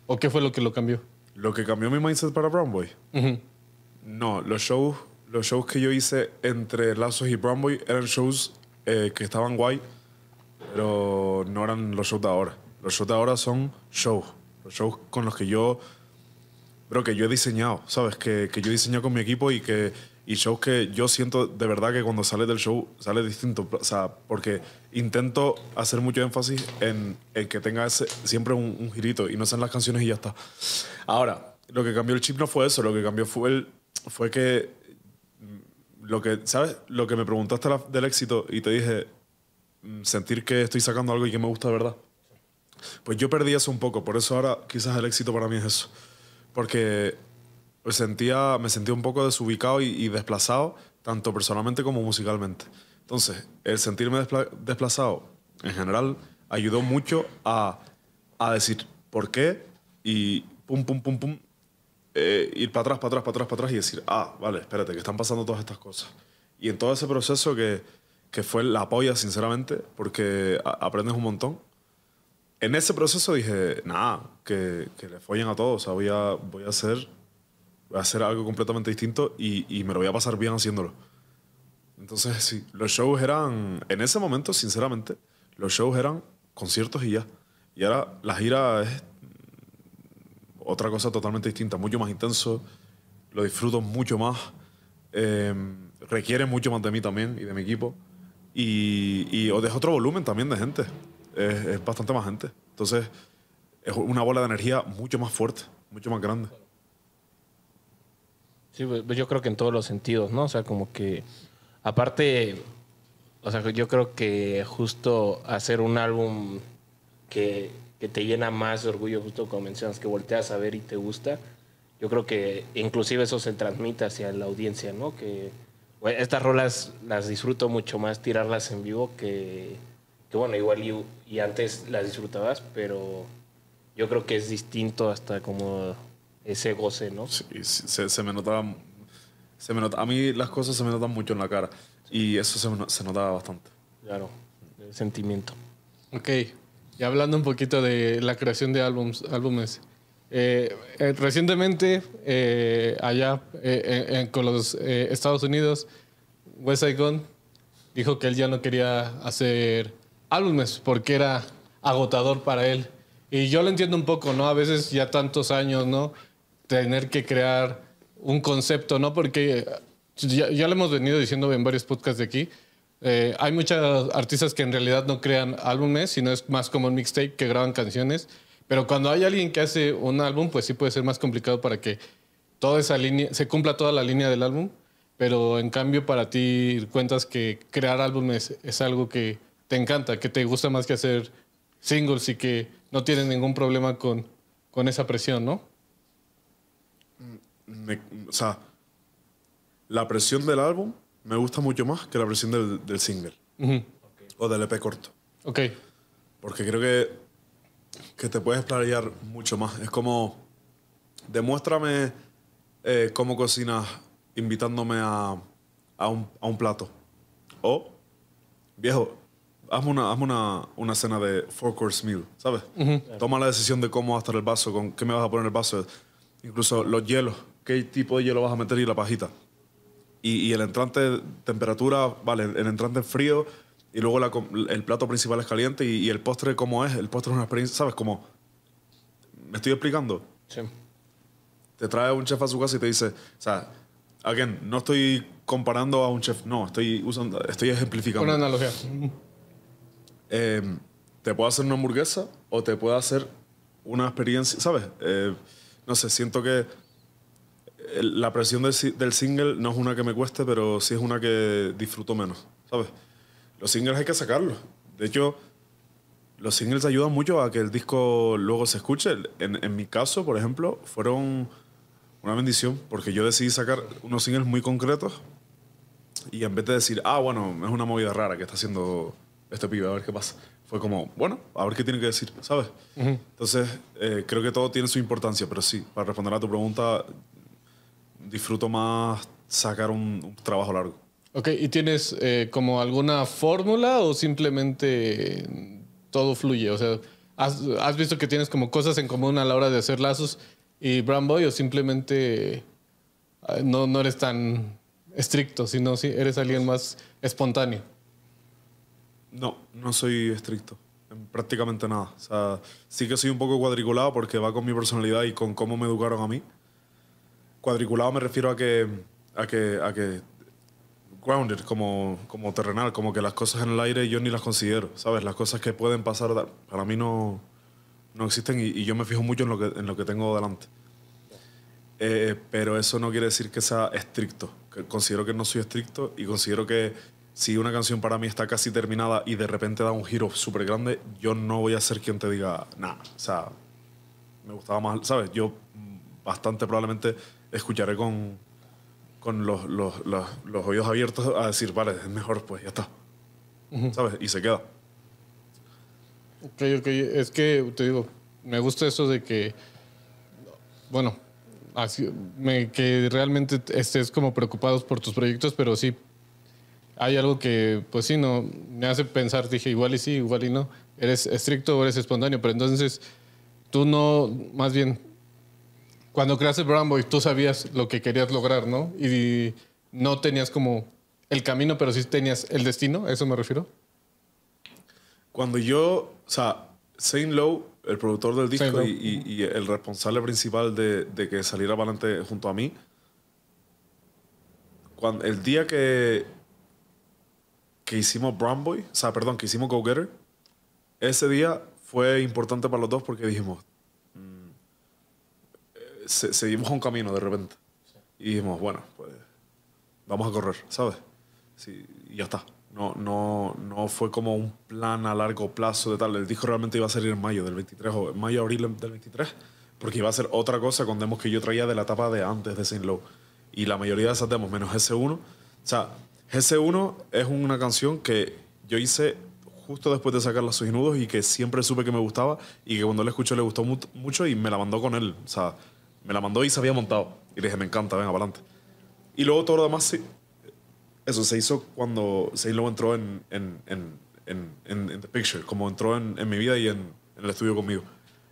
¿o qué fue lo que lo cambió? Lo que cambió mi mindset para Brown Boy. No, los shows, los shows que yo hice entre Lazos y Brown Boy eran shows eh, que estaban guay, pero no eran los shows de ahora. Los shows de ahora son shows. Los shows con los que yo, creo que yo he diseñado, ¿sabes? Que, que yo he diseñado con mi equipo y que y shows que yo siento de verdad que cuando sales del show sale distinto. O sea, porque intento hacer mucho énfasis en, en que tenga siempre un, un, girito y no sean las canciones y ya está. Ahora, lo que cambió el chip no fue eso, lo que cambió fue, el, fue que lo que, ¿sabes? Lo que me preguntaste del éxito y te dije mm, sentir que estoy sacando algo y que me gusta de verdad. Pues yo perdí eso un poco, por eso ahora quizás el éxito para mí es eso. Porque sentía, me sentía un poco desubicado y, desplazado, tanto personalmente como musicalmente. Entonces, el sentirme desplazado en general ayudó mucho a, decir por qué y pum, pum, pum, pum, eh, ir para atrás, para atrás, para atrás, para atrás y decir, ah, vale, espérate, que están pasando todas estas cosas. Y en todo ese proceso que, fue la polla, sinceramente, porque aprendes un montón. En ese proceso dije, nada, que, le follen a todos, o sea, voy a, voy a ser voy a hacer algo completamente distinto y, me lo voy a pasar bien haciéndolo. Entonces, sí, los shows eran, en ese momento, sinceramente, los shows eran conciertos y ya. Y ahora la gira es otra cosa totalmente distinta, mucho más intenso, lo disfruto mucho más, em, requiere mucho más de mí también y de mi equipo. Y, y es otro volumen también de gente, es bastante más gente. Entonces, es una bola de energía mucho más fuerte, mucho más grande. Sí, pues, pues yo creo que en todos los sentidos, ¿no? O sea, como que aparte, o sea, yo creo que justo hacer un álbum que, te llena más de orgullo, justo como mencionas, que volteas a ver y te gusta, yo creo que inclusive eso se transmite hacia la audiencia, ¿no? Que estas rolas las disfruto mucho más tirarlas en vivo que, que bueno, igual y, y antes las disfrutabas, pero yo creo que es distinto hasta como ese goce, ¿no? Sí, se, se me notaba. Se me nota, a mí las cosas se me notan mucho en la cara. Y eso se, se notaba bastante. Claro, el sentimiento. Ok. Y hablando un poquito de la creación de álbums, álbumes. Eh, eh, recientemente, eh, allá con los Estados Unidos, West Icon dijo que él ya no quería hacer álbumes porque era agotador para él. Y yo lo entiendo un poco, ¿no? A veces ya tantos años, ¿no? tener que crear un concepto, ¿no? Porque eh, ya, lo hemos venido diciendo en varios podcasts de aquí. Eh, hay muchas artistas que en realidad no crean álbumes, sino es más como un mixtape que graban canciones. Pero cuando hay alguien que hace un álbum, pues sí puede ser más complicado para que toda esa línea, se cumpla toda la línea del álbum. Pero en cambio, para ti cuentas que crear álbumes es algo que te encanta, que te gusta más que hacer singles y que no tienes ningún problema con, con esa presión, ¿no? o sea, la presión del álbum me gusta mucho más que la presión del, single o del EP corto. Ok. Porque creo que, que te puedes planear mucho más. Es como, demuéstrame eh, cómo cocinas invitándome a, un, plato. O, viejo, hazme una, hazme una, una cena de four course meal, ¿sabes? Toma la decisión de cómo va a estar el vaso, con qué me vas a poner el vaso. Incluso los hielos qué tipo de hielo vas a meter y la pajita. Y, el entrante, temperatura, vale, el entrante frío y luego el plato principal es caliente y, el postre, ¿cómo es? El postre es una experiencia, ¿sabes? Como. ¿Me estoy explicando? Sí. Te trae un chef a su casa y te dice, o sea, again, no estoy comparando a un chef, no, estoy usando, estoy ejemplificando. Una analogía. Em, te puedo hacer una hamburguesa o te puedo hacer una experiencia, ¿sabes? Eh, no sé, siento que eh, la presión del, single no es una que me cueste, pero sí es una que disfruto menos, ¿sabes? Los singles hay que sacarlos. De hecho, los singles ayudan mucho a que el disco luego se escuche. En, mi caso, por ejemplo, fueron una bendición, porque yo decidí sacar unos singles muy concretos y en vez de decir, ah, bueno, es una movida rara que está haciendo este pibe, a ver qué pasa. Fue como, bueno, a ver qué tiene que decir, ¿sabes? Entonces, eh, creo que todo tiene su importancia, pero sí, para responder a tu pregunta, disfruto más sacar un, trabajo largo. Ok, ¿y tienes eh, como alguna fórmula o simplemente todo fluye? O sea, ¿has, visto que tienes como cosas en común a la hora de hacer lazos y Bramboy o simplemente ah, no, no eres tan estricto, sino si eres alguien más espontáneo? No, no soy estricto en prácticamente nada. O sea, sí que soy un poco cuadriculado porque va con mi personalidad y con cómo me educaron a mí. Cuadriculado me refiero a que, a que, a que grounded, como, como terrenal, como que las cosas en el aire yo ni las considero, ¿sabes? Las cosas que pueden pasar para mí no, no existen y, yo me fijo mucho en lo que, en lo que tengo delante. Eh, pero eso no quiere decir que sea estricto. considero que no soy estricto y considero que si una canción para mí está casi terminada y de repente da un giro súper grande, yo no voy a ser quien te diga, nada, o sea, me gustaba más, ¿sabes? Yo mm, bastante probablemente escucharé con, con los, oídos abiertos a decir, vale, es mejor, pues ya está. ¿Sabes? Y se queda. Ok, ok. Es que te digo, me gusta eso de que, bueno, así, que realmente estés como preocupados por tus proyectos, pero sí, hay algo que, pues sí, no, me hace pensar, dije, igual y sí, igual y no. Eres estricto o eres espontáneo, pero entonces tú no, más bien, cuando creaste Brown Boy, tú sabías lo que querías lograr, ¿no? Y no tenías como el camino, pero sí tenías el destino, ¿a eso me refiero? Cuando yo, o sea, Saint Low, el productor del disco y, el responsable principal de, que saliera adelante junto a mí, cuando, el día que, que hicimos Brown Boy, o sea, perdón, que hicimos Go Getter, ese día fue importante para los dos porque dijimos, se, se un camino de repente. Y dijimos, bueno, pues vamos a correr, ¿sabes? Sí, y ya está. No, no, no fue como un plan a largo plazo de tal. El disco realmente iba a salir en mayo del 23 o en mayo, abril del 23, porque iba a ser otra cosa con demos que yo traía de la etapa de antes de Saint Low. Y la mayoría de esas demos, menos ese 1 O sea, GC1 es una canción que yo hice justo después de sacar las sus y que siempre supe que me gustaba y que cuando la escuchó le gustó mucho y me la mandó con él. O sea, me la mandó y se había montado. Y le dije, me encanta, venga, para adelante. Y luego todo lo demás, Eso se hizo cuando Zane lo entró en, en, en, en, The Picture, como entró en, mi vida y en, en el estudio conmigo.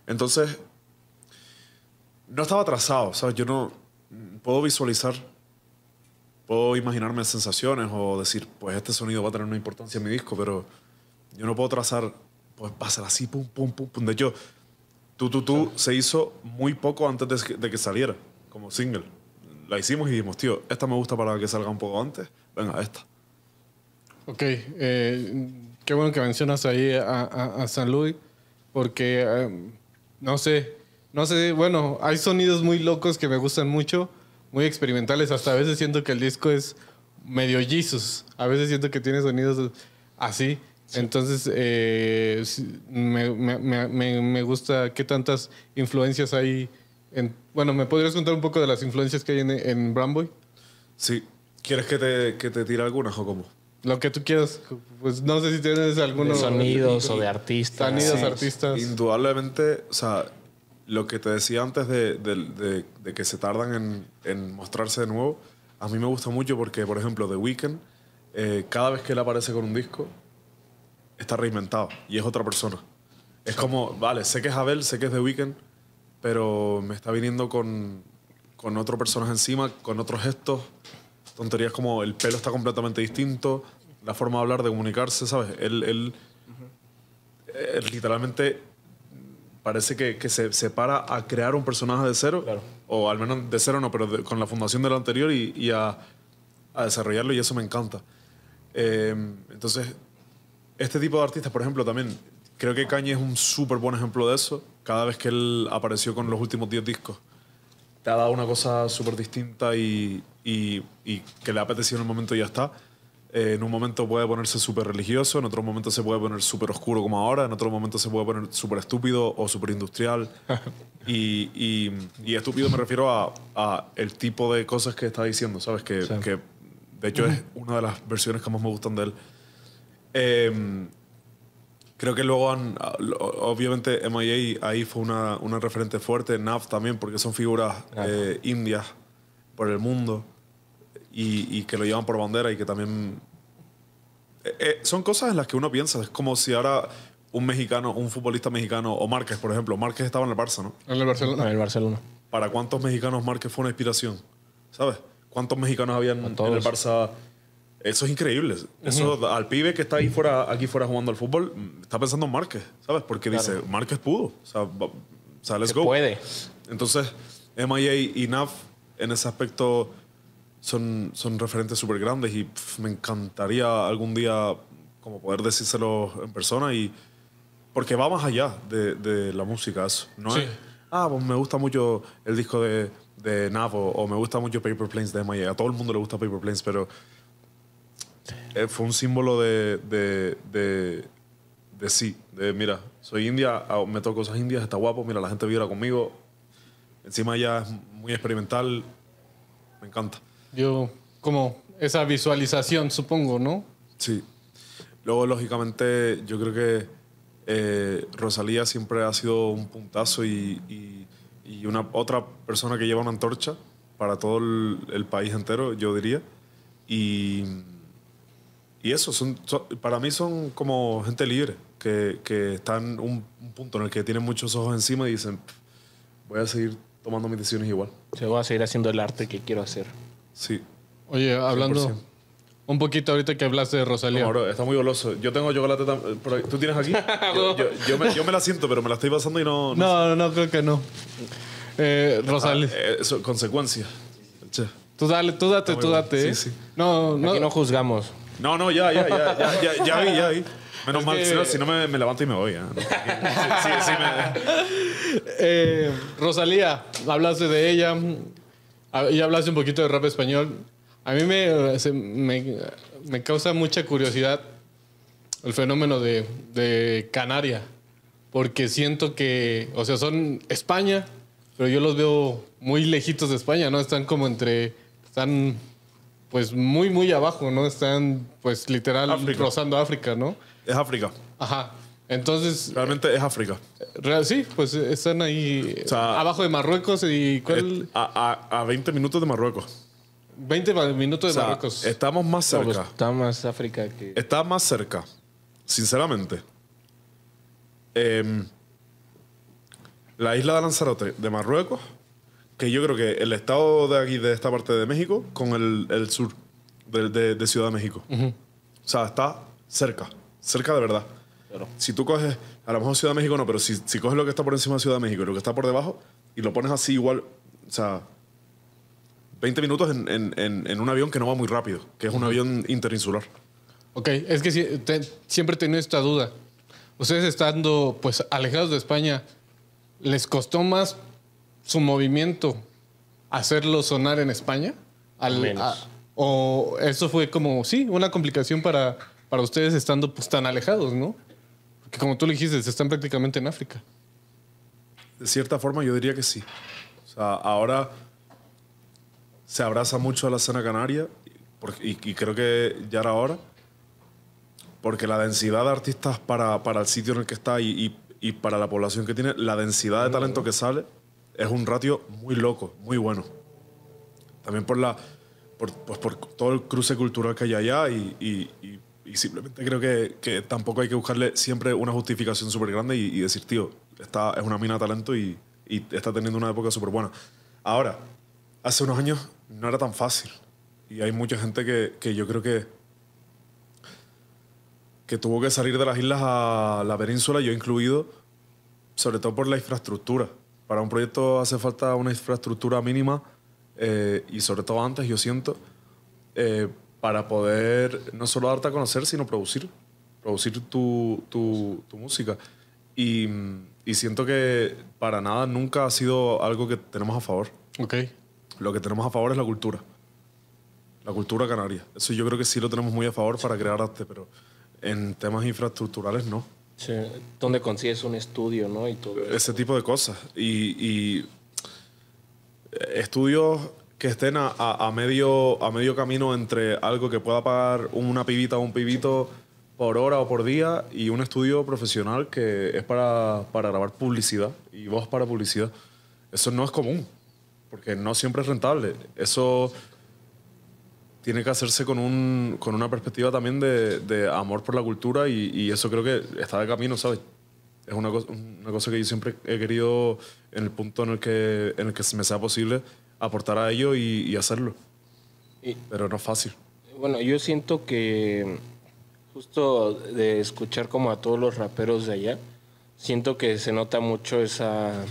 Entonces, no estaba trazado ¿sabes? Yo no puedo visualizar, puedo imaginarme sensaciones o decir, pues este sonido va a tener una importancia en mi disco, pero yo no puedo trazar, pues va a ser así, pum, pum, pum, pum. De hecho, Tú, se hizo muy poco antes de que, saliera como single. La hicimos y dijimos, tío, esta me gusta para que salga un poco antes. Venga, esta. Ok, eh, qué bueno que mencionas ahí a, San Luis, porque em, no sé, no sé, bueno, hay sonidos muy locos que me gustan mucho, muy experimentales, hasta a veces siento que el disco es medio Jesus, a veces siento que tiene sonidos así, entonces, eh, me, gusta qué tantas influencias hay. En, bueno, ¿me podrías contar un poco de las influencias que hay en, en Bramboy? Sí. ¿Quieres que te, que tire algunas o cómo? Lo que tú quieras. Pues no sé si tienes algunos... De sonidos o de artistas. Sonidos, artistas. Indudablemente, o sea, lo que te decía antes de, que se tardan en, mostrarse de nuevo, a mí me gusta mucho porque, por ejemplo, The Weeknd, eh, cada vez que él aparece con un disco, está reinventado y es otra persona. Es como, vale, sé que es Abel, sé que es The Weeknd, pero me está viniendo con, con otro personaje encima, con otros gestos, tonterías como el pelo está completamente distinto, la forma de hablar, de comunicarse, ¿sabes? Él, eh, literalmente parece que, que se, se para a crear un personaje de cero, o al menos de cero no, pero con la fundación de del anterior y, a, desarrollarlo y eso me encanta. Eh, entonces, este tipo de artistas, por ejemplo, también creo que Kanye es un súper buen ejemplo de eso. Cada vez que él apareció con los últimos 10 discos, te ha dado una cosa súper distinta y, que le ha apetecido en un momento y ya está. Eh, en un momento puede ponerse súper religioso, en otro momento se puede poner súper oscuro como ahora, en otro momento se puede poner súper estúpido o súper industrial. *laughs* y, estúpido me refiero a, el tipo de cosas que está diciendo, ¿sabes? Que, de hecho es una de las versiones que más me gustan de él. Em, creo que luego, han, ah, obviamente, MIA ahí fue una, una referente fuerte, NAV también, porque son figuras eh, indias por el mundo y, que lo llevan por bandera y que también... Eh, eh, son cosas en las que uno piensa, es como si ahora un mexicano, un futbolista mexicano, o Márquez, por ejemplo. Márquez estaba en el Barça, ¿no? En el Barcelona. En el Barcelona. ¿Para cuántos mexicanos Márquez fue una inspiración? ¿Sabes? ¿Cuántos mexicanos habían en el Barça eso es increíble. Eso, Al pibe que está ahí fuera, aquí fuera jugando al fútbol, está pensando en Márquez, ¿sabes? Porque dice, Márquez pudo. O sea, let's go. puede. Entonces, MIA y NAV en ese aspecto son, son referentes súper grandes y me encantaría algún día como poder decírselo en persona y porque va más allá de, la música eso. No es, ah, pues me gusta mucho el disco de, Nav o, o, me gusta mucho Paper Planes de MIA. A todo el mundo le gusta Paper Planes, pero eh, fue un símbolo de, de, de, sí, de mira, soy india, ah, me toco cosas indias, está guapo, mira, la gente vibra conmigo. Encima ya es muy experimental, me encanta. Yo, como esa visualización, supongo, ¿no? Sí. Luego, lógicamente, yo creo que eh, Rosalía siempre ha sido un puntazo y, y, una otra persona que lleva una antorcha para todo el país entero, yo diría. Y y eso, son, para mí son como gente libre, que, que están un, un punto en el que tienen muchos ojos encima y dicen, voy a seguir tomando mis decisiones igual. Se voy a seguir haciendo el arte que quiero hacer. Sí. Oye, hablando un poquito ahorita que hablaste de Rosalía. No, está muy goloso. Yo tengo chocolate también. Eh, ¿Tú tienes aquí? *laughs* yo, me, la siento, pero me la estoy pasando y no... No, no, creo que no. Eh, Rosalía. Ah, eh, eso, consecuencia. Tú dale, tú date, tú date. ¿eh? Sí, sí. No, no. Aquí no juzgamos. No, no, ya, ya, ya, ya, ya, vi, ya vi. Menos mal, si no, me, levanto y me voy. ¿eh? Eh, Rosalía, hablaste de ella ah, y hablaste un poquito de rap español. A mí me, me, causa mucha curiosidad el fenómeno de, de, Canaria, porque siento que, o sea, son España, pero yo los veo muy lejitos de España, ¿no? Están como entre, están pues muy, muy abajo, ¿no? Están pues literal cruzando África, ¿no? Es África. Ajá. Entonces. Realmente es África. Eh, sí, pues están ahí abajo de Marruecos y A, a, 20 minutos de Marruecos. 20 minutos de Marruecos. Estamos más cerca. está más África que. Está más cerca, sinceramente. Em, la isla de Lanzarote de Marruecos que yo creo que el estado de aquí, de esta parte de México, con el, sur de, Ciudad de México. O sea, está cerca, cerca de verdad. Si tú coges, a lo mejor Ciudad de México no, pero si, coges lo que está por encima de Ciudad de México y lo que está por debajo y lo pones así igual, o sea, 20 minutos en, en, en, un avión que no va muy rápido, que es un avión interinsular. Ok, es que siempre he tenido esta duda. Ustedes estando pues alejados de España, ¿les costó más su movimiento hacerlo sonar en España? Al, ¿O eso fue como, sí, una complicación para, para ustedes estando pues, tan alejados, ¿no? Porque como tú le dijiste, están prácticamente en África. De cierta forma, yo diría que sí. O sea, ahora se abraza mucho a la escena canaria y, creo que ya era hora. Porque la densidad de artistas para, para el sitio en el que está y, y para la población que tiene, la densidad de talento que sale es un ratio muy loco, muy bueno. También por, la, por, pues todo el cruce cultural que hay allá y, simplemente creo que, tampoco hay que buscarle siempre una justificación súper grande y, decir, tío, esta es una mina de talento y, está teniendo una época súper buena. Ahora, hace unos años no era tan fácil y hay mucha gente que, yo creo que que tuvo que salir de las islas a la península, yo incluido, sobre todo por la infraestructura para un proyecto hace falta una infraestructura mínima eh, y sobre todo antes, yo siento, eh, para poder no solo darte a conocer, sino producir, producir tu, música. Y, siento que para nada nunca ha sido algo que tenemos a favor. Lo que tenemos a favor es la cultura. La cultura canaria. Eso yo creo que sí lo tenemos muy a favor para crear arte, pero en temas infraestructurales no. Sí, donde consigues un estudio, ¿no? Y todo Ese tipo de cosas. Y, estudios que estén a, medio, a medio camino entre algo que pueda pagar una pibita o un pibito por hora o por día y un estudio profesional que es para, grabar publicidad y voz para publicidad. Eso no es común, porque no siempre es rentable. Eso tiene que hacerse con, un, con una perspectiva también de, de amor por la cultura y, eso creo que está de camino, ¿sabes? Es una cosa, una cosa que yo siempre he querido, en el punto en el que, en el que me sea posible, aportar a ello y, hacerlo. Pero no es fácil. Bueno, yo siento que justo de escuchar como a todos los raperos de allá, siento que se nota mucho esa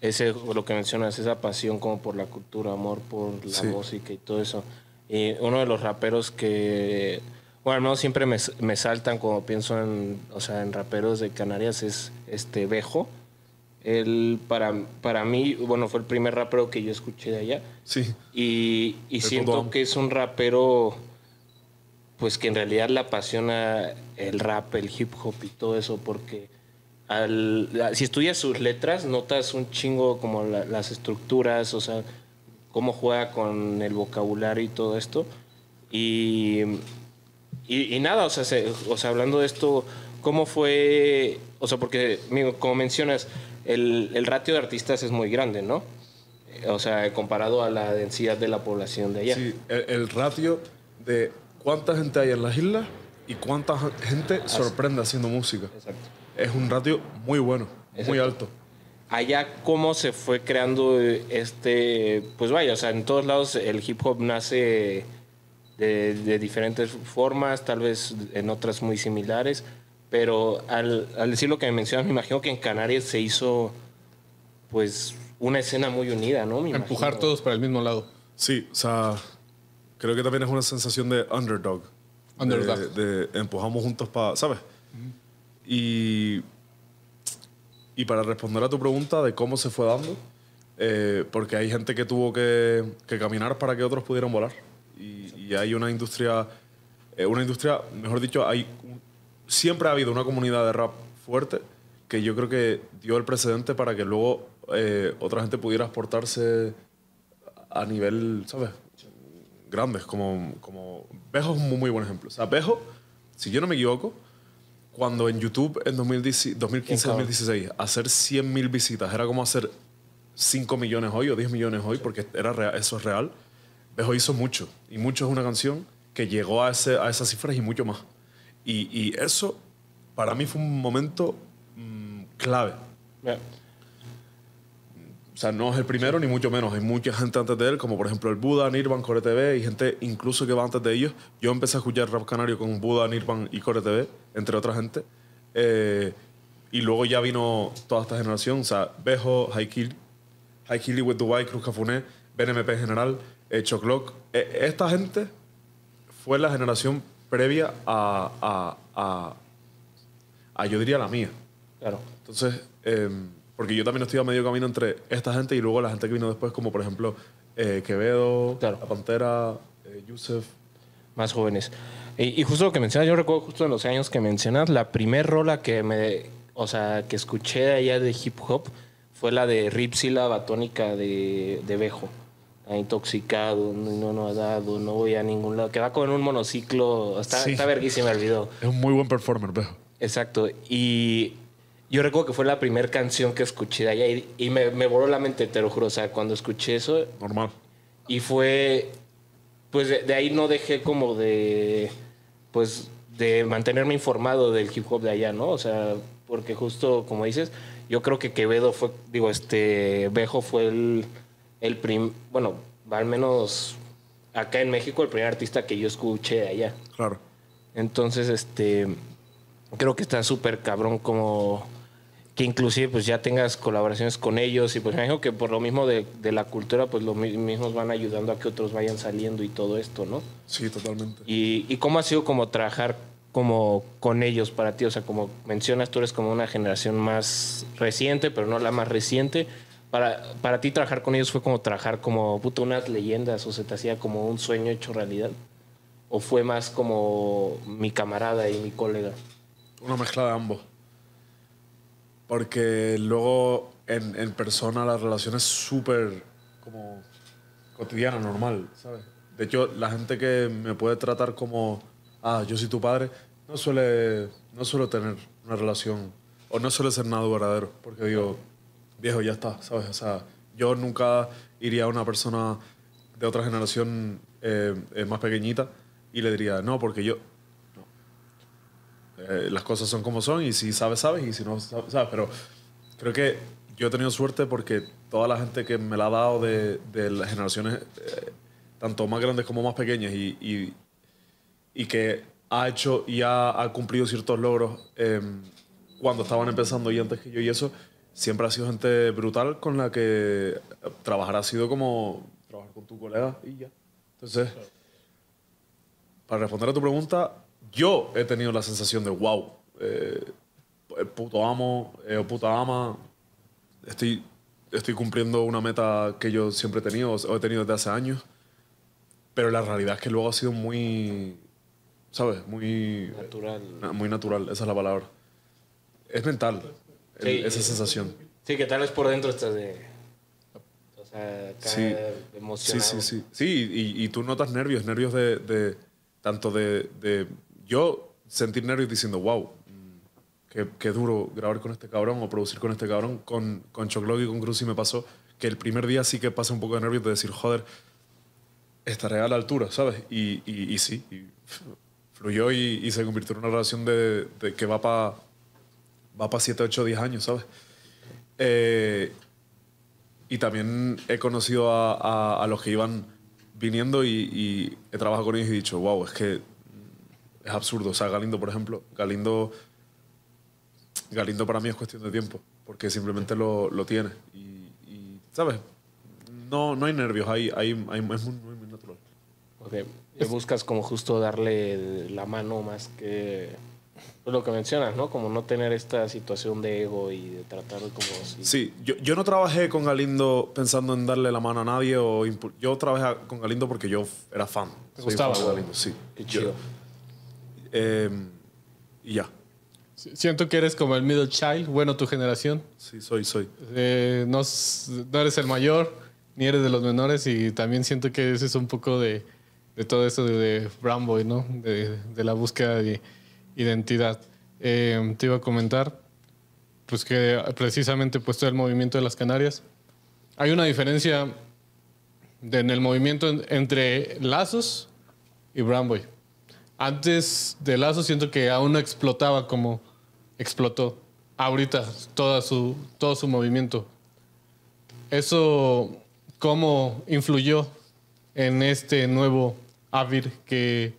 ese lo que mencionas, esa pasión como por la cultura, amor por la música y todo eso. Y uno de los raperos que, bueno, siempre me, saltan cuando pienso en, o sea, en raperos de Canarias es este Bejo. Él, para, para mí, bueno, fue el primer rapero que yo escuché de allá. Sí. Y, siento que es un rapero, pues que en realidad le apasiona el rap, el hip hop y todo eso, porque al, si estudias sus letras, notas un chingo como las estructuras, o sea, cómo juega con el vocabulario y todo esto. Y, y, nada, o sea, o sea, hablando de esto, ¿cómo fue? O sea, porque como mencionas, el, el ratio de artistas es muy grande, ¿no? O sea, comparado a la densidad de la población de allá. Sí, el, ratio de cuánta gente hay en las islas y cuánta gente sorprende haciendo música. Exacto. Es un ratio muy bueno, muy alto allá cómo se fue creando eh, este, pues vaya, o sea, en todos lados el hip hop nace de, diferentes formas, tal vez en otras muy similares, pero al, al, decir lo que me mencionas, me imagino que en Canarias se hizo pues una escena muy unida, ¿no? Empujar todos para el mismo lado. Sí, o sea, creo que también es una sensación de underdog. Underdog. De, empujamos juntos para, ¿sabes? Y y para responder a tu pregunta de cómo se fue dando, eh, porque hay gente que tuvo que, caminar para que otros pudieran volar. Y, hay una industria, eh, una industria, mejor dicho, hay, siempre ha habido una comunidad de rap fuerte que yo creo que dio el precedente para que luego eh, otra gente pudiera exportarse a nivel, ¿sabes? Grandes, como, como Bejo es un muy buen ejemplo. O sea, Bejo, si yo no me equivoco, cuando en YouTube en 2015-2016 hacer 100 visitas era como hacer 5 millones hoy o 10 millones hoy, porque era real, eso es real. Bejo hizo mucho, y mucho es una canción que llegó a, a esas cifras y mucho más. Y, eso para mí fue un momento mm, clave. O sea, no es el primero, ni mucho menos. Hay mucha gente antes de él, como por ejemplo el Buda, Nirvan, Core TV, y gente incluso que va antes de ellos. Yo empecé a escuchar rap canario con Buda, Nirvan y Core TV, entre otra gente. Eh, y luego ya vino toda esta generación. O sea, Bejo, Haikili, Haikili with Dubai, Cruz Cafuné, BNMP General, eh, Choclock. Eh, esta gente fue la generación previa a, a, a, yo diría la mía. Claro. Entonces, em, porque yo también estoy a medio camino entre esta gente y luego la gente que vino después, como por ejemplo eh, Quevedo, La Pantera, eh, Yusef. Más jóvenes. Y, justo lo que mencionas, yo recuerdo justo en los años que mencionas, la primer rola que me, o sea, que escuché allá de hip hop fue la de Ripsila Batónica de, de Bejo. intoxicado, no, no ha dado, no voy a ningún lado. Que va con un monociclo. Está, sí. está verguísima el video. Es un muy buen performer, Bejo. Exacto. Y yo recuerdo que fue la primera canción que escuché de allá y, me, voló la mente, te lo juro. O sea, cuando escuché eso. Normal. Y fue. Pues de, ahí no dejé como de. Pues de mantenerme informado del hip hop de allá, ¿no? O sea, porque justo como dices, yo creo que Quevedo fue, digo, este, Bejo fue el, el bueno, al menos acá en México, el primer artista que yo escuché de allá. Claro. Entonces, este, creo que está súper cabrón como, que inclusive pues ya tengas colaboraciones con ellos y pues me dijo que por lo mismo de, la cultura pues los mismos van ayudando a que otros vayan saliendo y todo esto, ¿no? Sí, totalmente. ¿Y, y cómo ha sido como trabajar como con ellos para ti? O sea, como mencionas, tú eres como una generación más reciente, pero no la más reciente. Para, para ti trabajar con ellos fue como trabajar como unas leyendas o se te hacía como un sueño hecho realidad. ¿O fue más como mi camarada y mi colega? Una mezcla de ambos porque luego en, persona la relación es súper como cotidiana, normal, ¿sabes? De hecho, la gente que me puede tratar como, ah, yo soy tu padre, no suele, no tener una relación, o no suele ser nada verdadero, porque digo, viejo, ya está, ¿sabes? O sea, yo nunca iría a una persona de otra generación eh, eh, más pequeñita y le diría, no, porque yo, eh, las cosas son como son y si sabes, sabes y si no, sabes. Pero creo que yo he tenido suerte porque toda la gente que me la ha dado de, las generaciones, eh, tanto más grandes como más pequeñas, y, que ha hecho y ha, cumplido ciertos logros em, cuando estaban empezando y antes que yo y eso, siempre ha sido gente brutal con la que trabajar ha sido como trabajar con tu colega y ya. Entonces, para responder a tu pregunta, yo he tenido la sensación de, wow, el eh, eh, puto amo, eh, puta ama, estoy, estoy cumpliendo una meta que yo siempre he tenido, o he tenido desde hace años, pero la realidad es que luego ha sido muy, ¿sabes? Muy natural. Ah, muy natural, esa es la palabra. Es mental, esa sensación. Sí, que tal vez por dentro estás de... O sea, sí, emocionado. sí, sí, sí. Sí, y, tú notas nervios, nervios de, de tanto de, yo sentí nervios diciendo, wow, qué, duro grabar con este cabrón o producir con este cabrón. Con, con choclo y con Cruz y me pasó que el primer día sí que pasé un poco de nervios de decir, joder, estaré a la altura, ¿sabes? Y, y, sí, fluyó y, se convirtió en una relación de, que va para va pa 7, 8, 10 años, ¿sabes? Eh, y también he conocido a, los que iban viniendo y, y he trabajado con ellos y he dicho, wow, es que es absurdo. O sea, Galindo, por ejemplo, Galindo, Galindo para mí es cuestión de tiempo, porque simplemente lo, tiene. Y, ¿sabes? No, no hay nervios, hay, hay, es muy, muy natural. Eh, buscas como justo darle la mano más que lo que mencionas, ¿no? Como no tener esta situación de ego y de tratar como... Así. Sí, yo, no trabajé con Galindo pensando en darle la mano a nadie o... Yo trabajé con Galindo porque yo era fan. Me gustaba. Galindo, sí. Qué chido. Em, y ya. Siento que eres como el middle child, bueno, tu generación. Sí, soy, soy. Eh, no, eres el mayor, ni eres de los menores, y también siento que ese es un poco de, todo eso de, de Brown Boy, ¿no? De, la búsqueda de identidad. Em, te iba a comentar, pues que precisamente puesto el movimiento de las Canarias, hay una diferencia en el movimiento entre Lazos y Brown antes de Lazo siento que aún no explotaba como explotó ahorita toda su, todo su movimiento. Eso, ¿cómo influyó en este nuevo Avir que,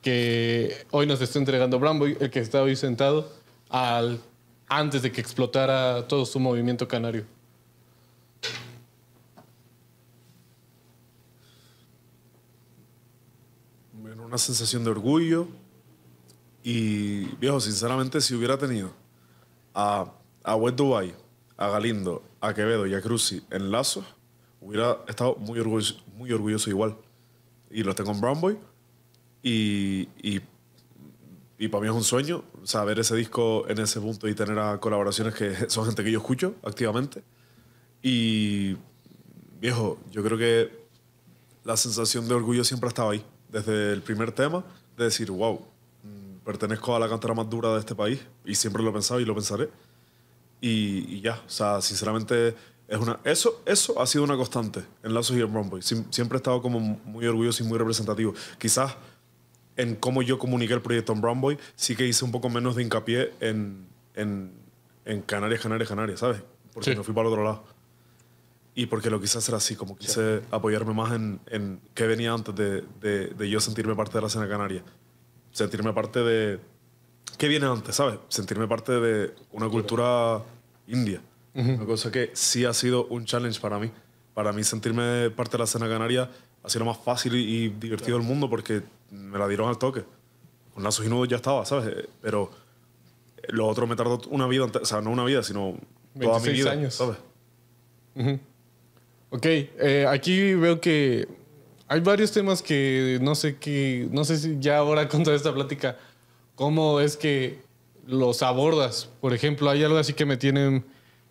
que hoy nos está entregando Brambo, el que está hoy sentado, al, antes de que explotara todo su movimiento canario? Tengo una sensación de orgullo. Y, viejo, sinceramente, si hubiera tenido a, a West Dubai, a Galindo, a Quevedo y a Cruci en lazos, hubiera estado muy orgulloso, muy orgulloso igual. Y lo tengo en Brown Boy. Y, y, para mí es un sueño saber ese disco en ese punto y tener a colaboraciones que *laughs* son gente que yo escucho activamente. Y, viejo, yo creo que la sensación de orgullo siempre ha estado ahí desde el primer tema, de decir, wow, mm, pertenezco a la cantera más dura de este país y siempre lo he pensado y lo pensaré. Y, ya, o sea, sinceramente, es una, eso, eso ha sido una constante en Lazos y en Brown Boy. Siempre he estado como muy orgulloso y muy representativo. Quizás en cómo yo comuniqué el proyecto en Brown Boy, sí que hice un poco menos de hincapié en, en, Canarias, Canarias, Canarias, ¿sabes? Porque me fui para el otro lado y porque lo quise hacer así, como quise apoyarme más en, en qué venía antes de, de, de, yo sentirme parte de la escena canaria. Sentirme parte de... ¿Qué viene antes, sabes? Sentirme parte de una cultura india. Una cosa que sí ha sido un challenge para mí. Para mí sentirme parte de la escena canaria ha sido lo más fácil y, divertido del mundo porque me la dieron al toque. Con lazos y nudos ya estaba, ¿sabes? Eh, pero lo otro me tardó una vida, o sea, no una vida, sino toda mi vida. años. ¿Sabes? Ok, eh, aquí veo que hay varios temas que no sé qué, no sé si ya ahora *laughs* con toda esta plática, cómo es que los abordas. Por ejemplo, hay algo así que me tiene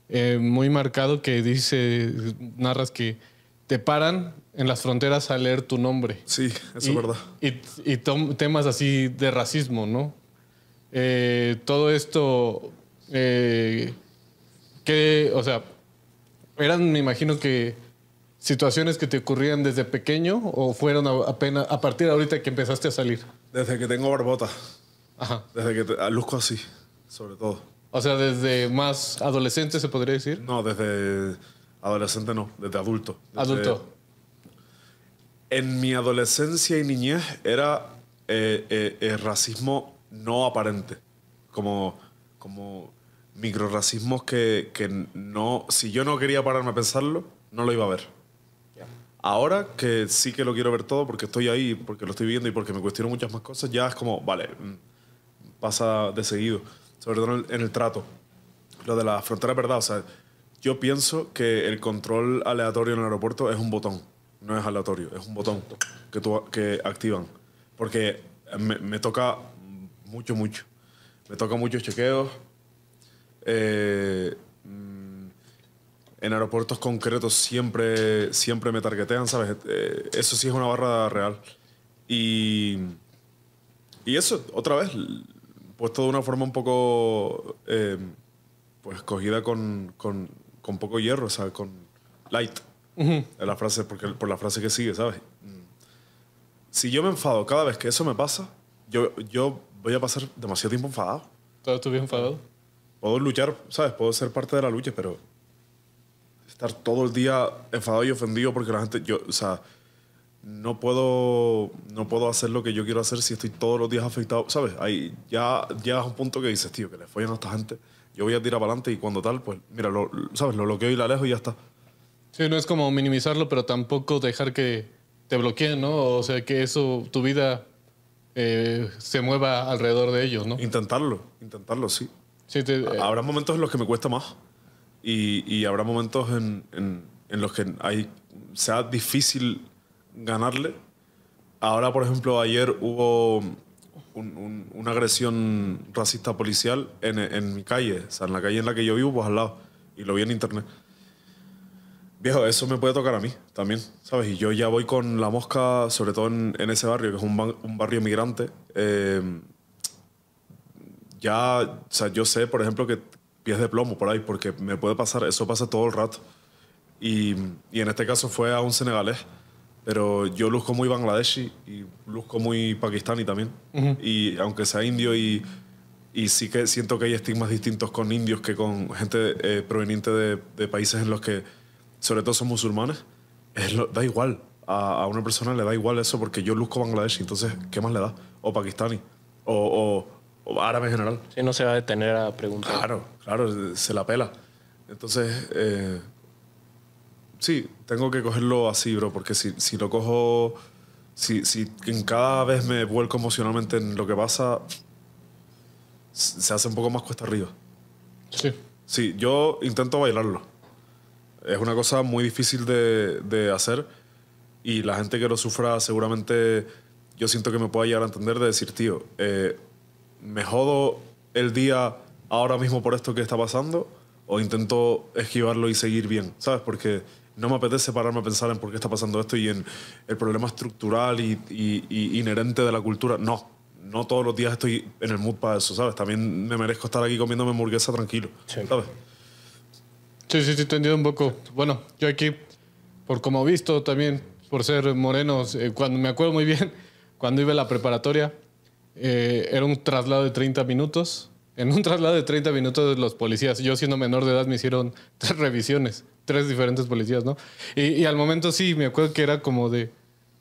eh, muy marcado que dice, narras que te paran en las fronteras a leer tu nombre. Sí, eso es verdad. Y, temas así de racismo, ¿no? Eh, todo esto, eh, que, o sea, eran, me imagino que situaciones que te ocurrían desde pequeño o fueron apenas a partir de ahorita que empezaste a salir? Desde que tengo barbota. Ajá. Desde que te, luzco así, sobre todo. O sea, desde más adolescente se podría decir. No, desde adolescente no, desde adulto. adulto. En mi adolescencia y niñez era eh, eh, eh racismo no aparente, como, como microracismos que, que no, si yo no quería pararme a pensarlo, no lo iba a ver. Ahora que sí que lo quiero ver todo porque estoy ahí, porque lo estoy viendo y porque me cuestiono muchas más cosas, ya es como, vale, mm, pasa de seguido. Sobre todo en el, trato. Lo de la frontera, ¿verdad? O sea, yo pienso que el control aleatorio en el aeropuerto es un botón. No es aleatorio, es un botón que, que activan. Porque me, toca mucho, mucho. Me toca muchos chequeos. Eh, en aeropuertos concretos siempre, siempre me targetean, ¿sabes? Eh, eso sí es una barra real. Y, y eso, otra vez, puesto de una forma un poco, eh, pues cogida con, con, con, poco hierro, o sea, con light. la frase, porque, por la frase que sigue, ¿sabes? Si yo me enfado cada vez que eso me pasa, yo, yo voy a pasar demasiado tiempo enfadado. ¿Todo estuve enfadado? Puedo luchar, ¿sabes? Puedo ser parte de la lucha, pero estar todo el día enfadado y ofendido porque la gente, yo, o sea, no puedo, no puedo hacer lo que yo quiero hacer si estoy todos los días afectado, ¿sabes? Ahí ya llegas a un punto que dices, tío, que le follen a esta gente, yo voy a tirar para adelante y cuando tal, pues mira, lo, ¿sabes? Lo bloqueo y la lejos y ya está. Sí, no es como minimizarlo, pero tampoco dejar que te bloqueen, ¿no? O sea, que eso, tu vida eh, se mueva alrededor de ellos, ¿no? Intentarlo, intentarlo, sí. sí eh, Habrá momentos en los que me cuesta más y, habrá momentos en, en, los que hay, sea difícil ganarle. Ahora, por ejemplo, ayer hubo una agresión racista policial en, en, mi calle, o sea, en la calle en la que yo vivo, pues al lado, y lo vi en internet. Viejo, eso me puede tocar a mí también, ¿sabes? Y yo ya voy con la mosca, sobre todo en, ese barrio, que es un, barrio migrante. Eh, ya, o sea, yo sé, por ejemplo, que, pies de plomo por ahí, porque me puede pasar, eso pasa todo el rato. Y, en este caso fue a un senegalés, pero yo luzco muy bangladeshi y luzco muy pakistani también. Y aunque sea indio y, y sí que siento que hay estigmas distintos con indios que con gente eh, proveniente de, países en los que sobre todo son musulmanes, da igual. A, una persona le da igual eso porque yo luzco bangladeshi, entonces, ¿qué más le da? O pakistani, o árabe en general. Sí, no se va a detener a preguntar. Claro, claro, se la pela. Entonces, eh, sí, tengo que cogerlo así, bro, porque si, si lo cojo, si, si en cada vez me vuelco emocionalmente en lo que pasa, se hace un poco más cuesta arriba. Sí. Sí, yo intento bailarlo. Es una cosa muy difícil de, de hacer y la gente que lo sufra seguramente yo siento que me pueda llegar a entender de decir, tío, eh, me jodo el día ahora mismo por esto que está pasando o intento esquivarlo y seguir bien, ¿sabes? Porque no me apetece pararme a pensar en por qué está pasando esto y en el problema estructural y, y, inherente de la cultura. No, no todos los días estoy en el mood para eso, ¿sabes? También me merezco estar aquí comiéndome hamburguesa tranquilo, sí. Sí, sí, sí, te un poco. Bueno, yo aquí, por como he visto también, por ser morenos, eh, cuando me acuerdo muy bien, cuando iba a la preparatoria, eh, era un traslado de 30 minutos. En un traslado de 30 minutos los policías, yo siendo menor de edad, me hicieron *laughs* tres revisiones, tres diferentes policías, ¿no? Y, al momento sí, me acuerdo que era como de,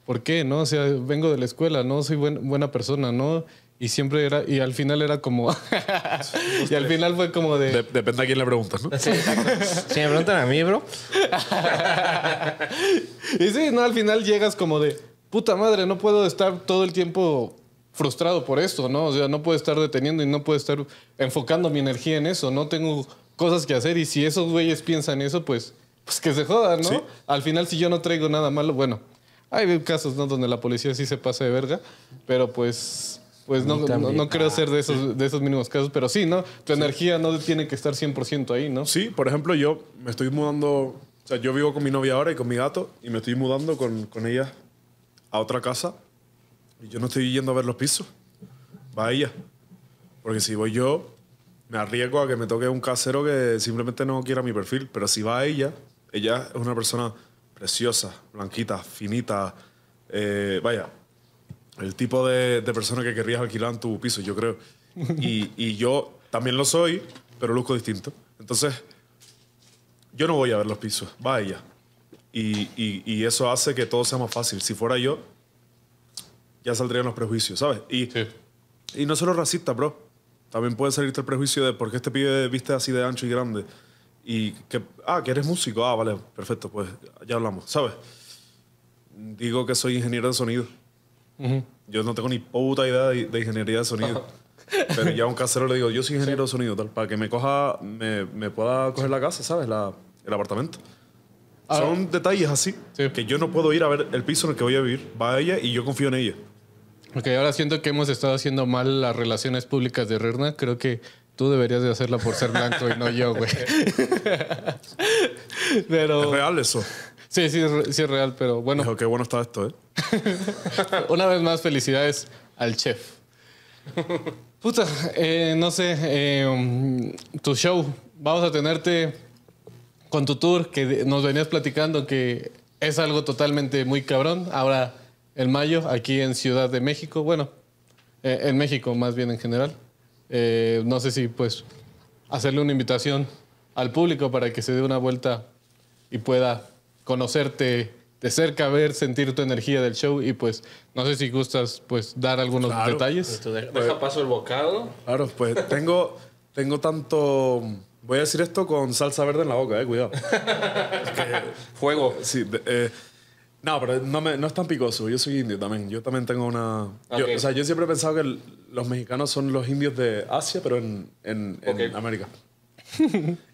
¿por qué? ¿No? O sea, vengo de la escuela, ¿no? Soy buena persona, ¿no? Y siempre era, y al final era como. *laughs* y al final fue como de. depende a quién le preguntas, ¿no? Sí, si me preguntan a mí, bro. *laughs* y sí, no, al final llegas como de. Puta madre, no puedo estar todo el tiempo frustrado por esto, ¿no? O sea, no puedo estar deteniendo y no puedo estar enfocando mi energía en eso, no tengo cosas que hacer y si esos güeyes piensan eso, pues, pues que se jodan, ¿no? Al final, si yo no traigo nada malo, bueno, hay casos, ¿no? Donde la policía sí se pasa de verga, pero pues... Pues no, no, creo ser de ah, esos, de esos mínimos casos, pero sí, ¿no? Tu energía no tiene que estar 100% ahí, ¿no? Sí, por ejemplo, yo me estoy mudando o sea, yo vivo con mi novia ahora y con mi gato y me estoy mudando con, con ella a otra casa yo no estoy yendo a ver los pisos. Va ella. Porque si voy yo, me arriesgo a que me toque un casero que simplemente no quiera mi perfil. Pero si va ella, ella es una persona preciosa, blanquita, finita. Eh, vaya, el tipo de, persona que querrías alquilar en tu piso, yo creo. *laughs* Y, yo también lo soy, pero luzco distinto. Entonces, yo no voy a ver los pisos, va ella. y, eso hace que todo sea más fácil. Si fuera yo, ya saldrían los prejuicios, ¿sabes? Y, y no solo racista, bro. También puede salirte el prejuicio de por qué este pibe viste así de ancho y grande. Y que, ah, que eres músico. Ah, vale, perfecto, pues ya hablamos, ¿sabes? Digo que soy ingeniero de sonido. Yo no tengo ni puta idea de, ingeniería de sonido. Pero ya a un casero le digo, yo soy ingeniero de sonido, tal, para que me coja, me, pueda coger la casa, ¿sabes? La, el apartamento. Ah. Son detalles así que yo no puedo ir a ver el piso en el que voy a vivir. Va a ella y yo confío en ella. Ok, ahora siento que hemos estado haciendo mal las relaciones públicas de Rerna. Creo que tú deberías de hacerla por ser blanco y no yo, güey. *laughs* pero... ¿Es real eso? Sí, sí, es real, pero bueno. qué bueno está esto, ¿eh? *laughs* Una vez más, felicidades al chef. Puta, eh, no sé, em, tu show, vamos a tenerte con tu tour que nos venías platicando que es algo totalmente muy cabrón. Ahora en mayo aquí en Ciudad de México, bueno, eh, en México más bien en general. Eh, no sé si pues hacerle una invitación al público para que se dé una vuelta y pueda conocerte de cerca, ver, sentir tu energía del show y pues no sé si gustas pues dar algunos detalles. Pues, pues, deja, paso el bocado. Claro, pues tengo, tengo tanto... Voy a decir esto con salsa verde en la boca, eh, cuidado. *laughs* Fuego. Sí, eh, no, pero no, es tan picoso. Yo soy indio también. Yo también tengo una... o sea, yo siempre he pensado que los mexicanos son los indios de Asia, pero en, en, América. *laughs*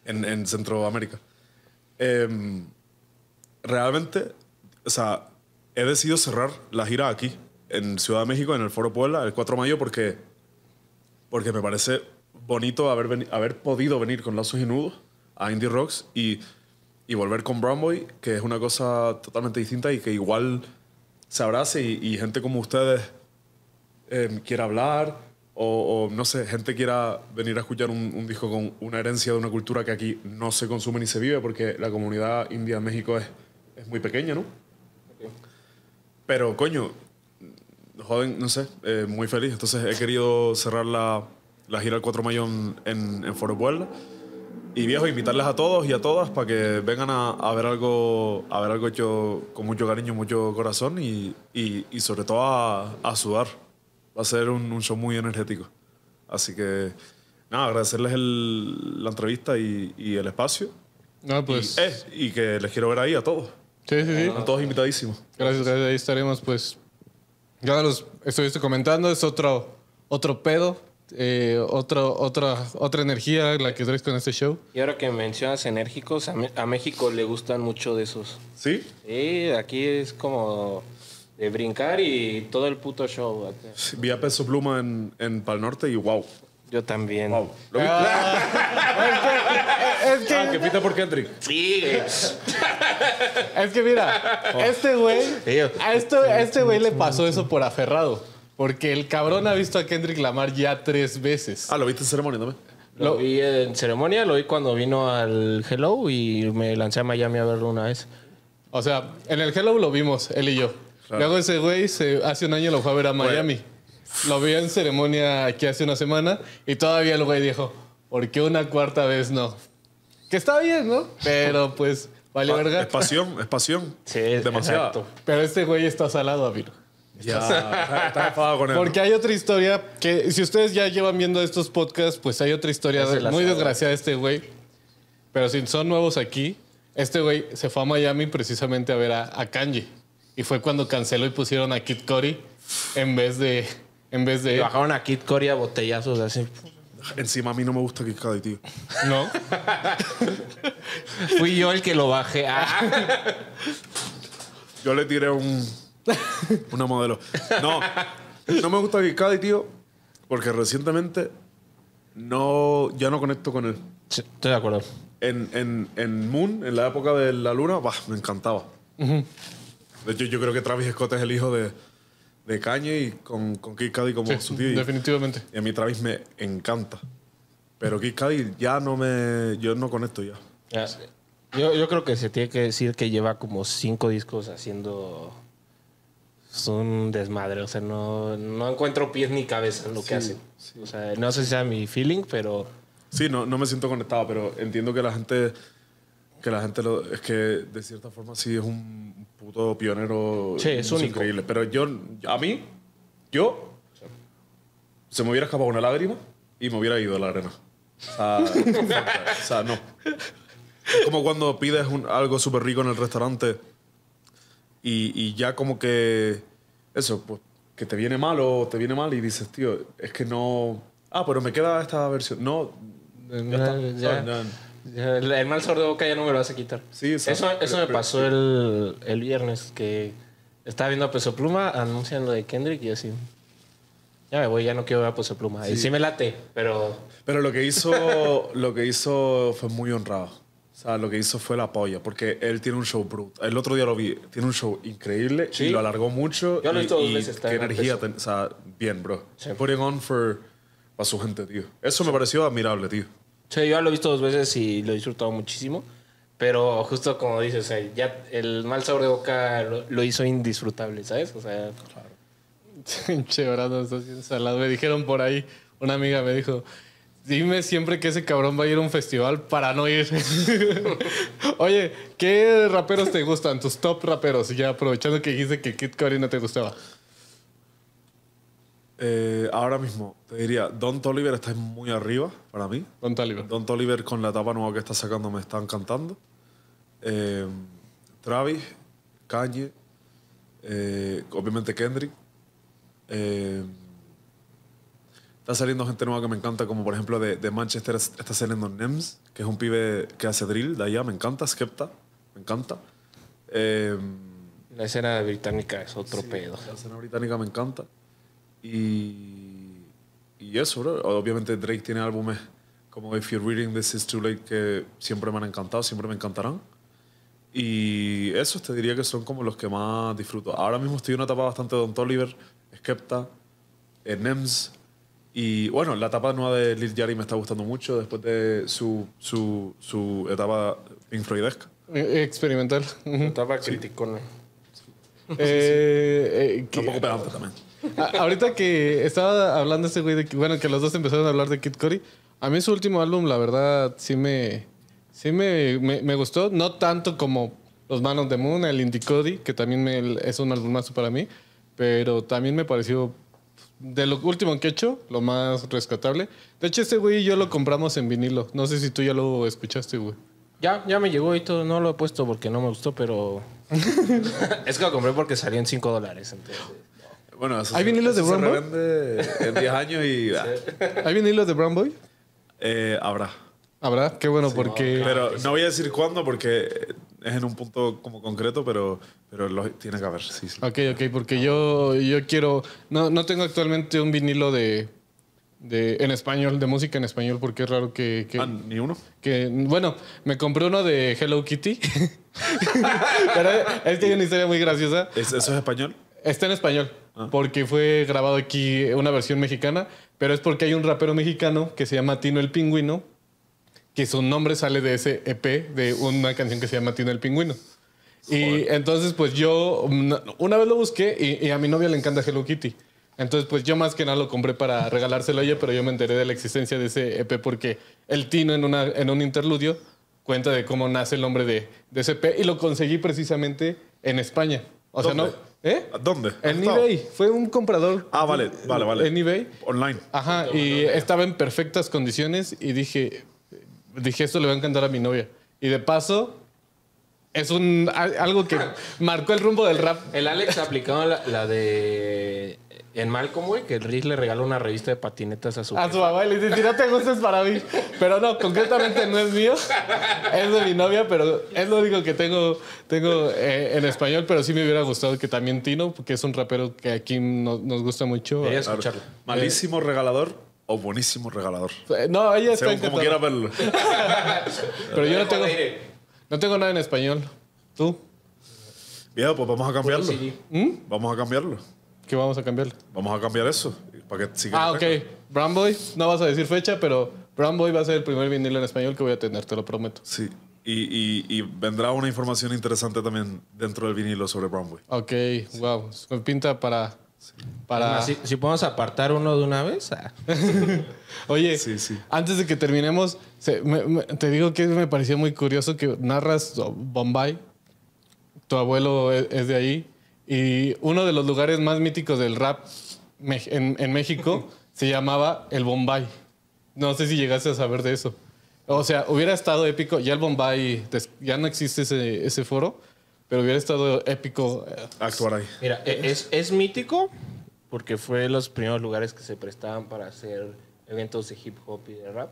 en, en, Centroamérica. Em, realmente, o sea, he decidido cerrar la gira aquí, en Ciudad de México, en el Foro Puebla, el 4 de mayo, porque, porque me parece bonito haber, haber podido venir con lazos y nudos a Indie Rocks y y volver con Boy, que es una cosa totalmente distinta y que igual se abrace y, gente como ustedes em, quiera hablar o, no sé, gente quiera venir a escuchar un, disco con una herencia de una cultura que aquí no se consume ni se vive porque la comunidad india en México es, es muy pequeña, ¿no? Pero coño, joven, no sé, eh, muy feliz. Entonces he querido cerrar la, la gira el 4 mayón mayo en, en, Fort Puebla y viejo, invitarles a todos y a todas para que vengan a, ver algo, a ver algo hecho con mucho cariño, mucho corazón y, y, sobre todo a, sudar. Va a ser un, un, show muy energético. Así que, nada, agradecerles la entrevista y, el espacio. No, pues. Eh, y, que les quiero ver ahí a todos. Sí, sí, sí. A todos invitadísimos. Gracias, gracias. Ahí estaremos, pues. Ya los estuviste comentando, es otro, otro pedo. Eh, otra, otra energía la que traes con este show. Y ahora que mencionas enérgicos, a, México le gustan mucho de esos. ¿Sí? Sí, aquí es como de brincar y todo el puto show. Vi a Peso Pluma en, Pal Norte y wow. Yo también. Wow. Ah. *laughs* Es que ah, pita por Kendrick. Sí, es que mira, oh. este güey, a este güey le pasó eso por aferrado. Porque el cabrón ha visto a Kendrick Lamar ya tres veces. Ah, lo viste en ceremonia, ¿no? Lo, vi en ceremonia, lo vi cuando vino al Hello y me lancé a Miami a verlo una vez. O sea, en el Hello lo vimos, él y yo. Luego ese güey hace un año lo fue a ver a Miami. Lo vi en ceremonia aquí hace una semana y todavía el güey dijo, ¿por qué una cuarta vez no? Que está bien, ¿no? Pero pues, vale verga. Es pasión, es pasión. Sí, demasiado. Pero este güey está salado, amigo. Ya, está, con él. Porque hay otra historia que, si ustedes ya llevan viendo estos podcasts, pues hay otra historia de, muy desgraciada este güey. Pero si son nuevos aquí, este güey se fue a Miami precisamente a ver a, a Kanji. Y fue cuando canceló y pusieron a Kid Cory en vez de. En vez de. bajaron a Kid Cory a botellazos así. Encima a mí no me gusta Kid Cody, tío. No. Fui yo el que lo bajé. Ah. Yo le tiré un *laughs* Una modelo. No, no me gusta Kikadi, tío, porque recientemente no, ya no conecto con él. estoy de acuerdo. En, Moon, en la época de la luna, me encantaba. De hecho, yo creo que Travis Scott es el hijo de, de Kanye y con, con Kikadi como su tío. Definitivamente. Y a mí Travis me encanta. Pero Kikadi ya no me. Yo no conecto ya. Yo, yo creo que se tiene que decir que lleva como cinco discos haciendo es un desmadre. O sea, no, encuentro pies ni cabeza en lo que hacen. O sea, no sé si sea mi feeling, pero. Sí, no, no me siento conectado, pero entiendo que la gente. Que la gente lo, es que de cierta forma sí es un puto pionero. Increíble. Pero yo, a mí, yo, se me hubiera escapado una lágrima y me hubiera ido a la arena. o sea, *laughs* no. Es como cuando pides algo súper rico en el restaurante y, ya como que eso, pues que te viene mal o te viene mal y dices, tío, es que no... Ah, pero me queda esta versión. No, ya, está, el, mal sordo de boca ya no me lo vas a quitar. Sí, eso, eso, me pasó el, el, viernes que estaba viendo a Peso Pluma anunciando de Kendrick y así. Ya me voy, ya no quiero ver a Peso Pluma. Sí. Y sí me late, pero... Pero lo que hizo, lo que hizo fue muy honrado. O sea, lo que hizo fue la polla, porque él tiene un show brutal. El otro día lo vi, tiene un show increíble y lo alargó mucho. Yo lo he visto dos veces. Qué energía, o sea, bien, bro. Sí. Putting on for para su gente, tío. Eso me pareció admirable, tío. Sí, yo lo he visto dos veces y lo he disfrutado muchísimo. Pero justo como dices, ya el mal sabor de boca lo, hizo indisfrutable, ¿sabes? O sea. Claro. *laughs* salado. Me dijeron por ahí, una amiga me dijo, Dime siempre que ese cabrón va a ir a un festival para no ir. *laughs* Oye, ¿qué raperos te gustan? Tus top raperos. Ya aprovechando que dijiste que Kid Cudi no te gustaba. Eh, ahora mismo, te diría, Don Toliver está muy arriba para mí. Don Toliver. Don Toliver con la tapa nueva que está sacando me están cantando. Eh, Travis, Kanye, eh, obviamente Kendrick. Está saliendo gente nueva que me encanta, como por ejemplo de, Manchester está saliendo Nems, que es un pibe que hace drill de allá, me encanta, Skepta, me encanta. Em, la escena británica es otro pedo. La escena británica me encanta. Y, eso, Obviamente Drake tiene álbumes como If You're Reading This Is Too Late que siempre me han encantado, siempre me encantarán. Y esos te diría que son como los que más disfruto. Ahora mismo estoy en una etapa bastante de Don Toliver, Skepta, eh, Nems, y bueno, la etapa nueva de Lil Yari me está gustando mucho después de su, su, su etapa influidesca. Eh, eh, experimental. Etapa sí. criticona. Eh, un poco pedante también. ahorita que estaba hablando ese güey de que, bueno, que los dos empezaron a hablar de Kid Cody, a mí su último álbum, la verdad, sí me, sí me, me, gustó. No tanto como Los Manos de Moon, el Indie Cody, que también es un álbum más para mí, pero también me pareció de lo último que he hecho, lo más rescatable. De hecho, este güey y yo lo compramos en vinilo. No sé si tú ya lo escuchaste, güey. Ya, ya me llegó y todo. No lo he puesto porque no me gustó, pero. *laughs* es que lo compré porque salió en 5 dólares. Bueno, ¿Hay vinilos de Brown Boy? En eh, 10 años y. ¿Hay vinilos de Brown Boy? habrá. Habrá, qué bueno, porque. pero no voy a decir cuándo porque es en un punto como concreto, pero, pero tiene que haber, sí, Ok, ok, porque yo, yo quiero... No, no tengo actualmente un vinilo de, de, en español, de música en español, porque es raro que... ah, ¿ni uno? Que, bueno, me compré uno de Hello Kitty. *laughs* pero es una historia muy graciosa. ¿Eso es español? Está en español, ah. porque fue grabado aquí una versión mexicana, pero es porque hay un rapero mexicano que se llama Tino el Pingüino, que su nombre sale de ese EP de una canción que se llama Tino el Pingüino. Y entonces, pues yo una vez lo busqué y, a mi novia le encanta Hello Kitty. Entonces, pues yo más que nada lo compré para regalárselo a ella, pero yo me enteré de la existencia de ese EP porque el Tino en, una, en un interludio cuenta de cómo nace el nombre de, de ese EP y lo conseguí precisamente en España. O ¿Dónde? sea, no. ¿Eh? ¿Dónde? En eBay. Fue un comprador. Ah, vale, vale, vale. En eBay. Online. Ajá, y estaba en perfectas condiciones y dije, dije, esto le va a encantar a mi novia. Y de paso, es un algo que marcó el rumbo del rap. El Alex aplicó la, de en Malcolm, güey, que el Riz le regaló una revista de patinetas a su a su y le dice, si no te gustes para mí. Pero no, concretamente no es mío, es de mi novia, pero es lo único que tengo, tengo eh, en español, pero sí me hubiera gustado que también Tino, porque es un rapero que aquí nos gusta mucho. Malísimo regalador, o oh, buenísimo regalador. No, ella está Según como quiera verlo. *laughs* Pero yo no tengo, no tengo nada en español. ¿Tú? Bien, pues vamos a cambiarlo. ¿Mm? Vamos a cambiarlo. ¿Qué vamos a cambiar? Vamos a cambiar eso. Para que ah, ok. Boy, no vas a decir fecha, pero Boy va a ser el primer vinilo en español que voy a tener, te lo prometo. Sí. Y, y, vendrá una información interesante también dentro del vinilo sobre Boy. Ok, wow. Me pinta para para... si, podemos apartar uno de una vez. Ah. *laughs* Oye, antes de que terminemos, te digo que me pareció muy curioso que narras Bombay. Tu abuelo e, es, de ahí. Y uno de los lugares más míticos del rap en, México *laughs* se llamaba el Bombay. No sé si llegaste a saber de eso. O sea, hubiera estado épico. Ya el Bombay, ya no existe ese foro, pero hubiera estado épico eh, actuar ahí. Mira, e-, eh, es, es mítico porque fue de los primeros lugares que se prestaban para hacer eventos de hip hop y de rap.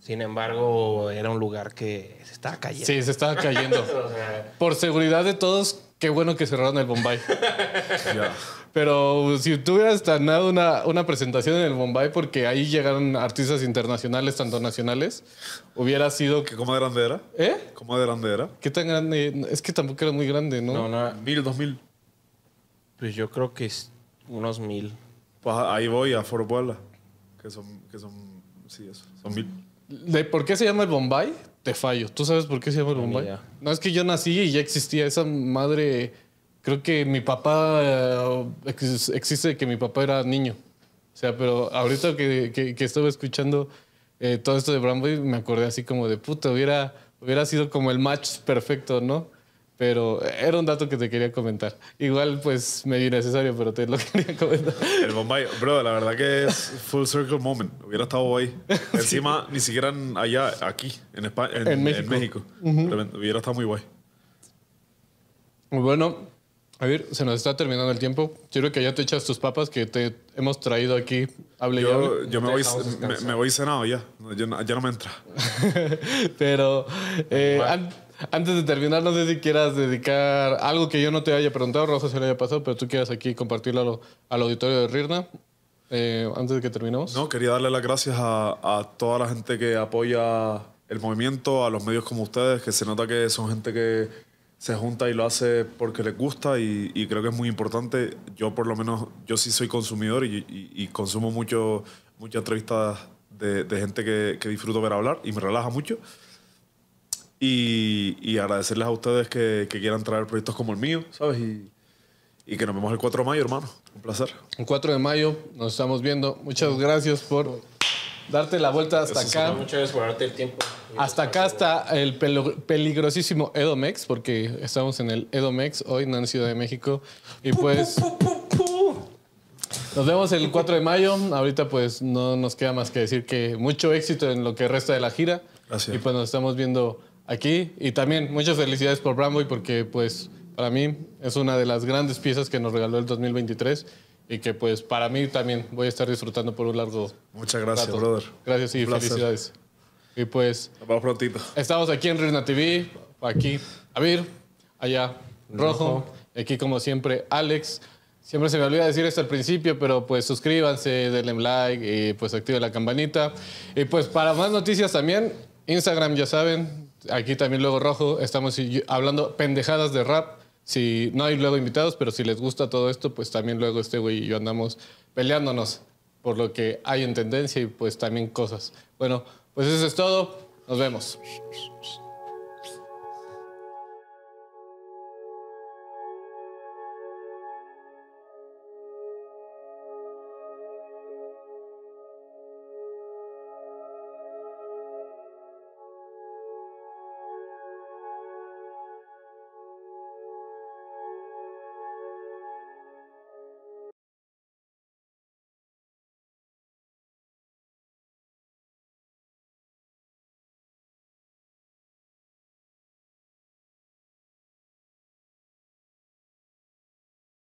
Sin embargo, era un lugar que se estaba cayendo. Sí, se estaba cayendo. *laughs* Por seguridad de todos, qué bueno que cerraron el Bombay. *laughs* Pero si tú hubieras ganado una, una presentación en el Bombay, porque ahí llegaron artistas internacionales, tanto nacionales, hubiera sido. ¿Que ¿Cómo de grande ¿Eh? ¿Cómo de grande ¿Qué tan grande? Es que tampoco era muy grande, ¿no? No, no. ¿Mil, dos mil? Pues yo creo que es unos mil. Pues ahí voy, a Foro Que son. Que son sí, eso. Son mil. ¿De ¿Por qué se llama el Bombay? Te fallo. ¿Tú sabes por qué se llama el Bombay? No, es que yo nací y ya existía esa madre creo que mi papá, eh, existe que mi papá era niño. O sea, pero ahorita que, estuve escuchando eh, todo esto de Bramboy me acordé así como de puta, hubiera, hubiera sido como el match perfecto, ¿no? Pero era un dato que te quería comentar. Igual, pues, medio innecesario, pero te lo *laughs* quería comentar. El Bombay, bro, la verdad que es full circle moment. Hubiera estado ahí. *laughs* Encima, ni siquiera allá, aquí, en, en, México. Hubiera estado muy guay. Muy Bueno, a ver, se nos está terminando el tiempo. Quiero que ya te echas tus papas que te hemos traído aquí. Hable yo, Yo me voy, me, cenado ya. ya no me entra. *laughs* Pero eh, antes de terminar, no sé si quieras dedicar algo que yo no te haya preguntado, Rosa si le haya pasado, pero tú quieras aquí compartirlo al auditorio de Rirna. Eh, antes de que terminemos. No, quería darle las gracias a toda la gente que apoya el movimiento, a los medios como ustedes, que se nota que son gente que se junta y lo hace porque le gusta y, creo que es muy importante. Yo por lo menos, yo sí soy consumidor y, consumo mucho, muchas entrevistas de, gente que, disfruto ver hablar y me relaja mucho. Y, agradecerles a ustedes que, quieran traer proyectos como el mío, ¿sabes? Y, que nos vemos el 4 de mayo, hermano. Un placer. El 4 de mayo nos estamos viendo. Muchas gracias por darte la vuelta hasta acá. Muchas gracias por darte el tiempo. Hasta acá está el peligrosísimo Edomex, porque estamos en el Edomex hoy, no en Ciudad de México. Y pues... Nos vemos el 4 de mayo. Ahorita pues no nos queda más que decir que mucho éxito en lo que resta de la gira. Gracias. Y pues nos estamos viendo aquí. Y también muchas felicidades por Bramboy porque pues para mí es una de las grandes piezas que nos regaló el 2023 y que pues para mí también voy a estar disfrutando por un largo Muchas gracias, brother. Gracias y felicidades. Y pues... Nos vemos Estamos aquí en Reina TV, aquí Avir, allá Rojo, aquí como siempre Alex. Siempre se me olvida decir esto al principio, pero pues suscríbanse, denle like y pues activen la campanita. Y pues para más noticias también, Instagram ya saben, aquí también luego Rojo, estamos hablando pendejadas de rap si no hay luego invitados, pero si les gusta todo esto, pues también luego este güey y yo andamos peleándonos por lo que hay en tendencia y pues también cosas. Bueno, pues eso es todo. Nos vemos.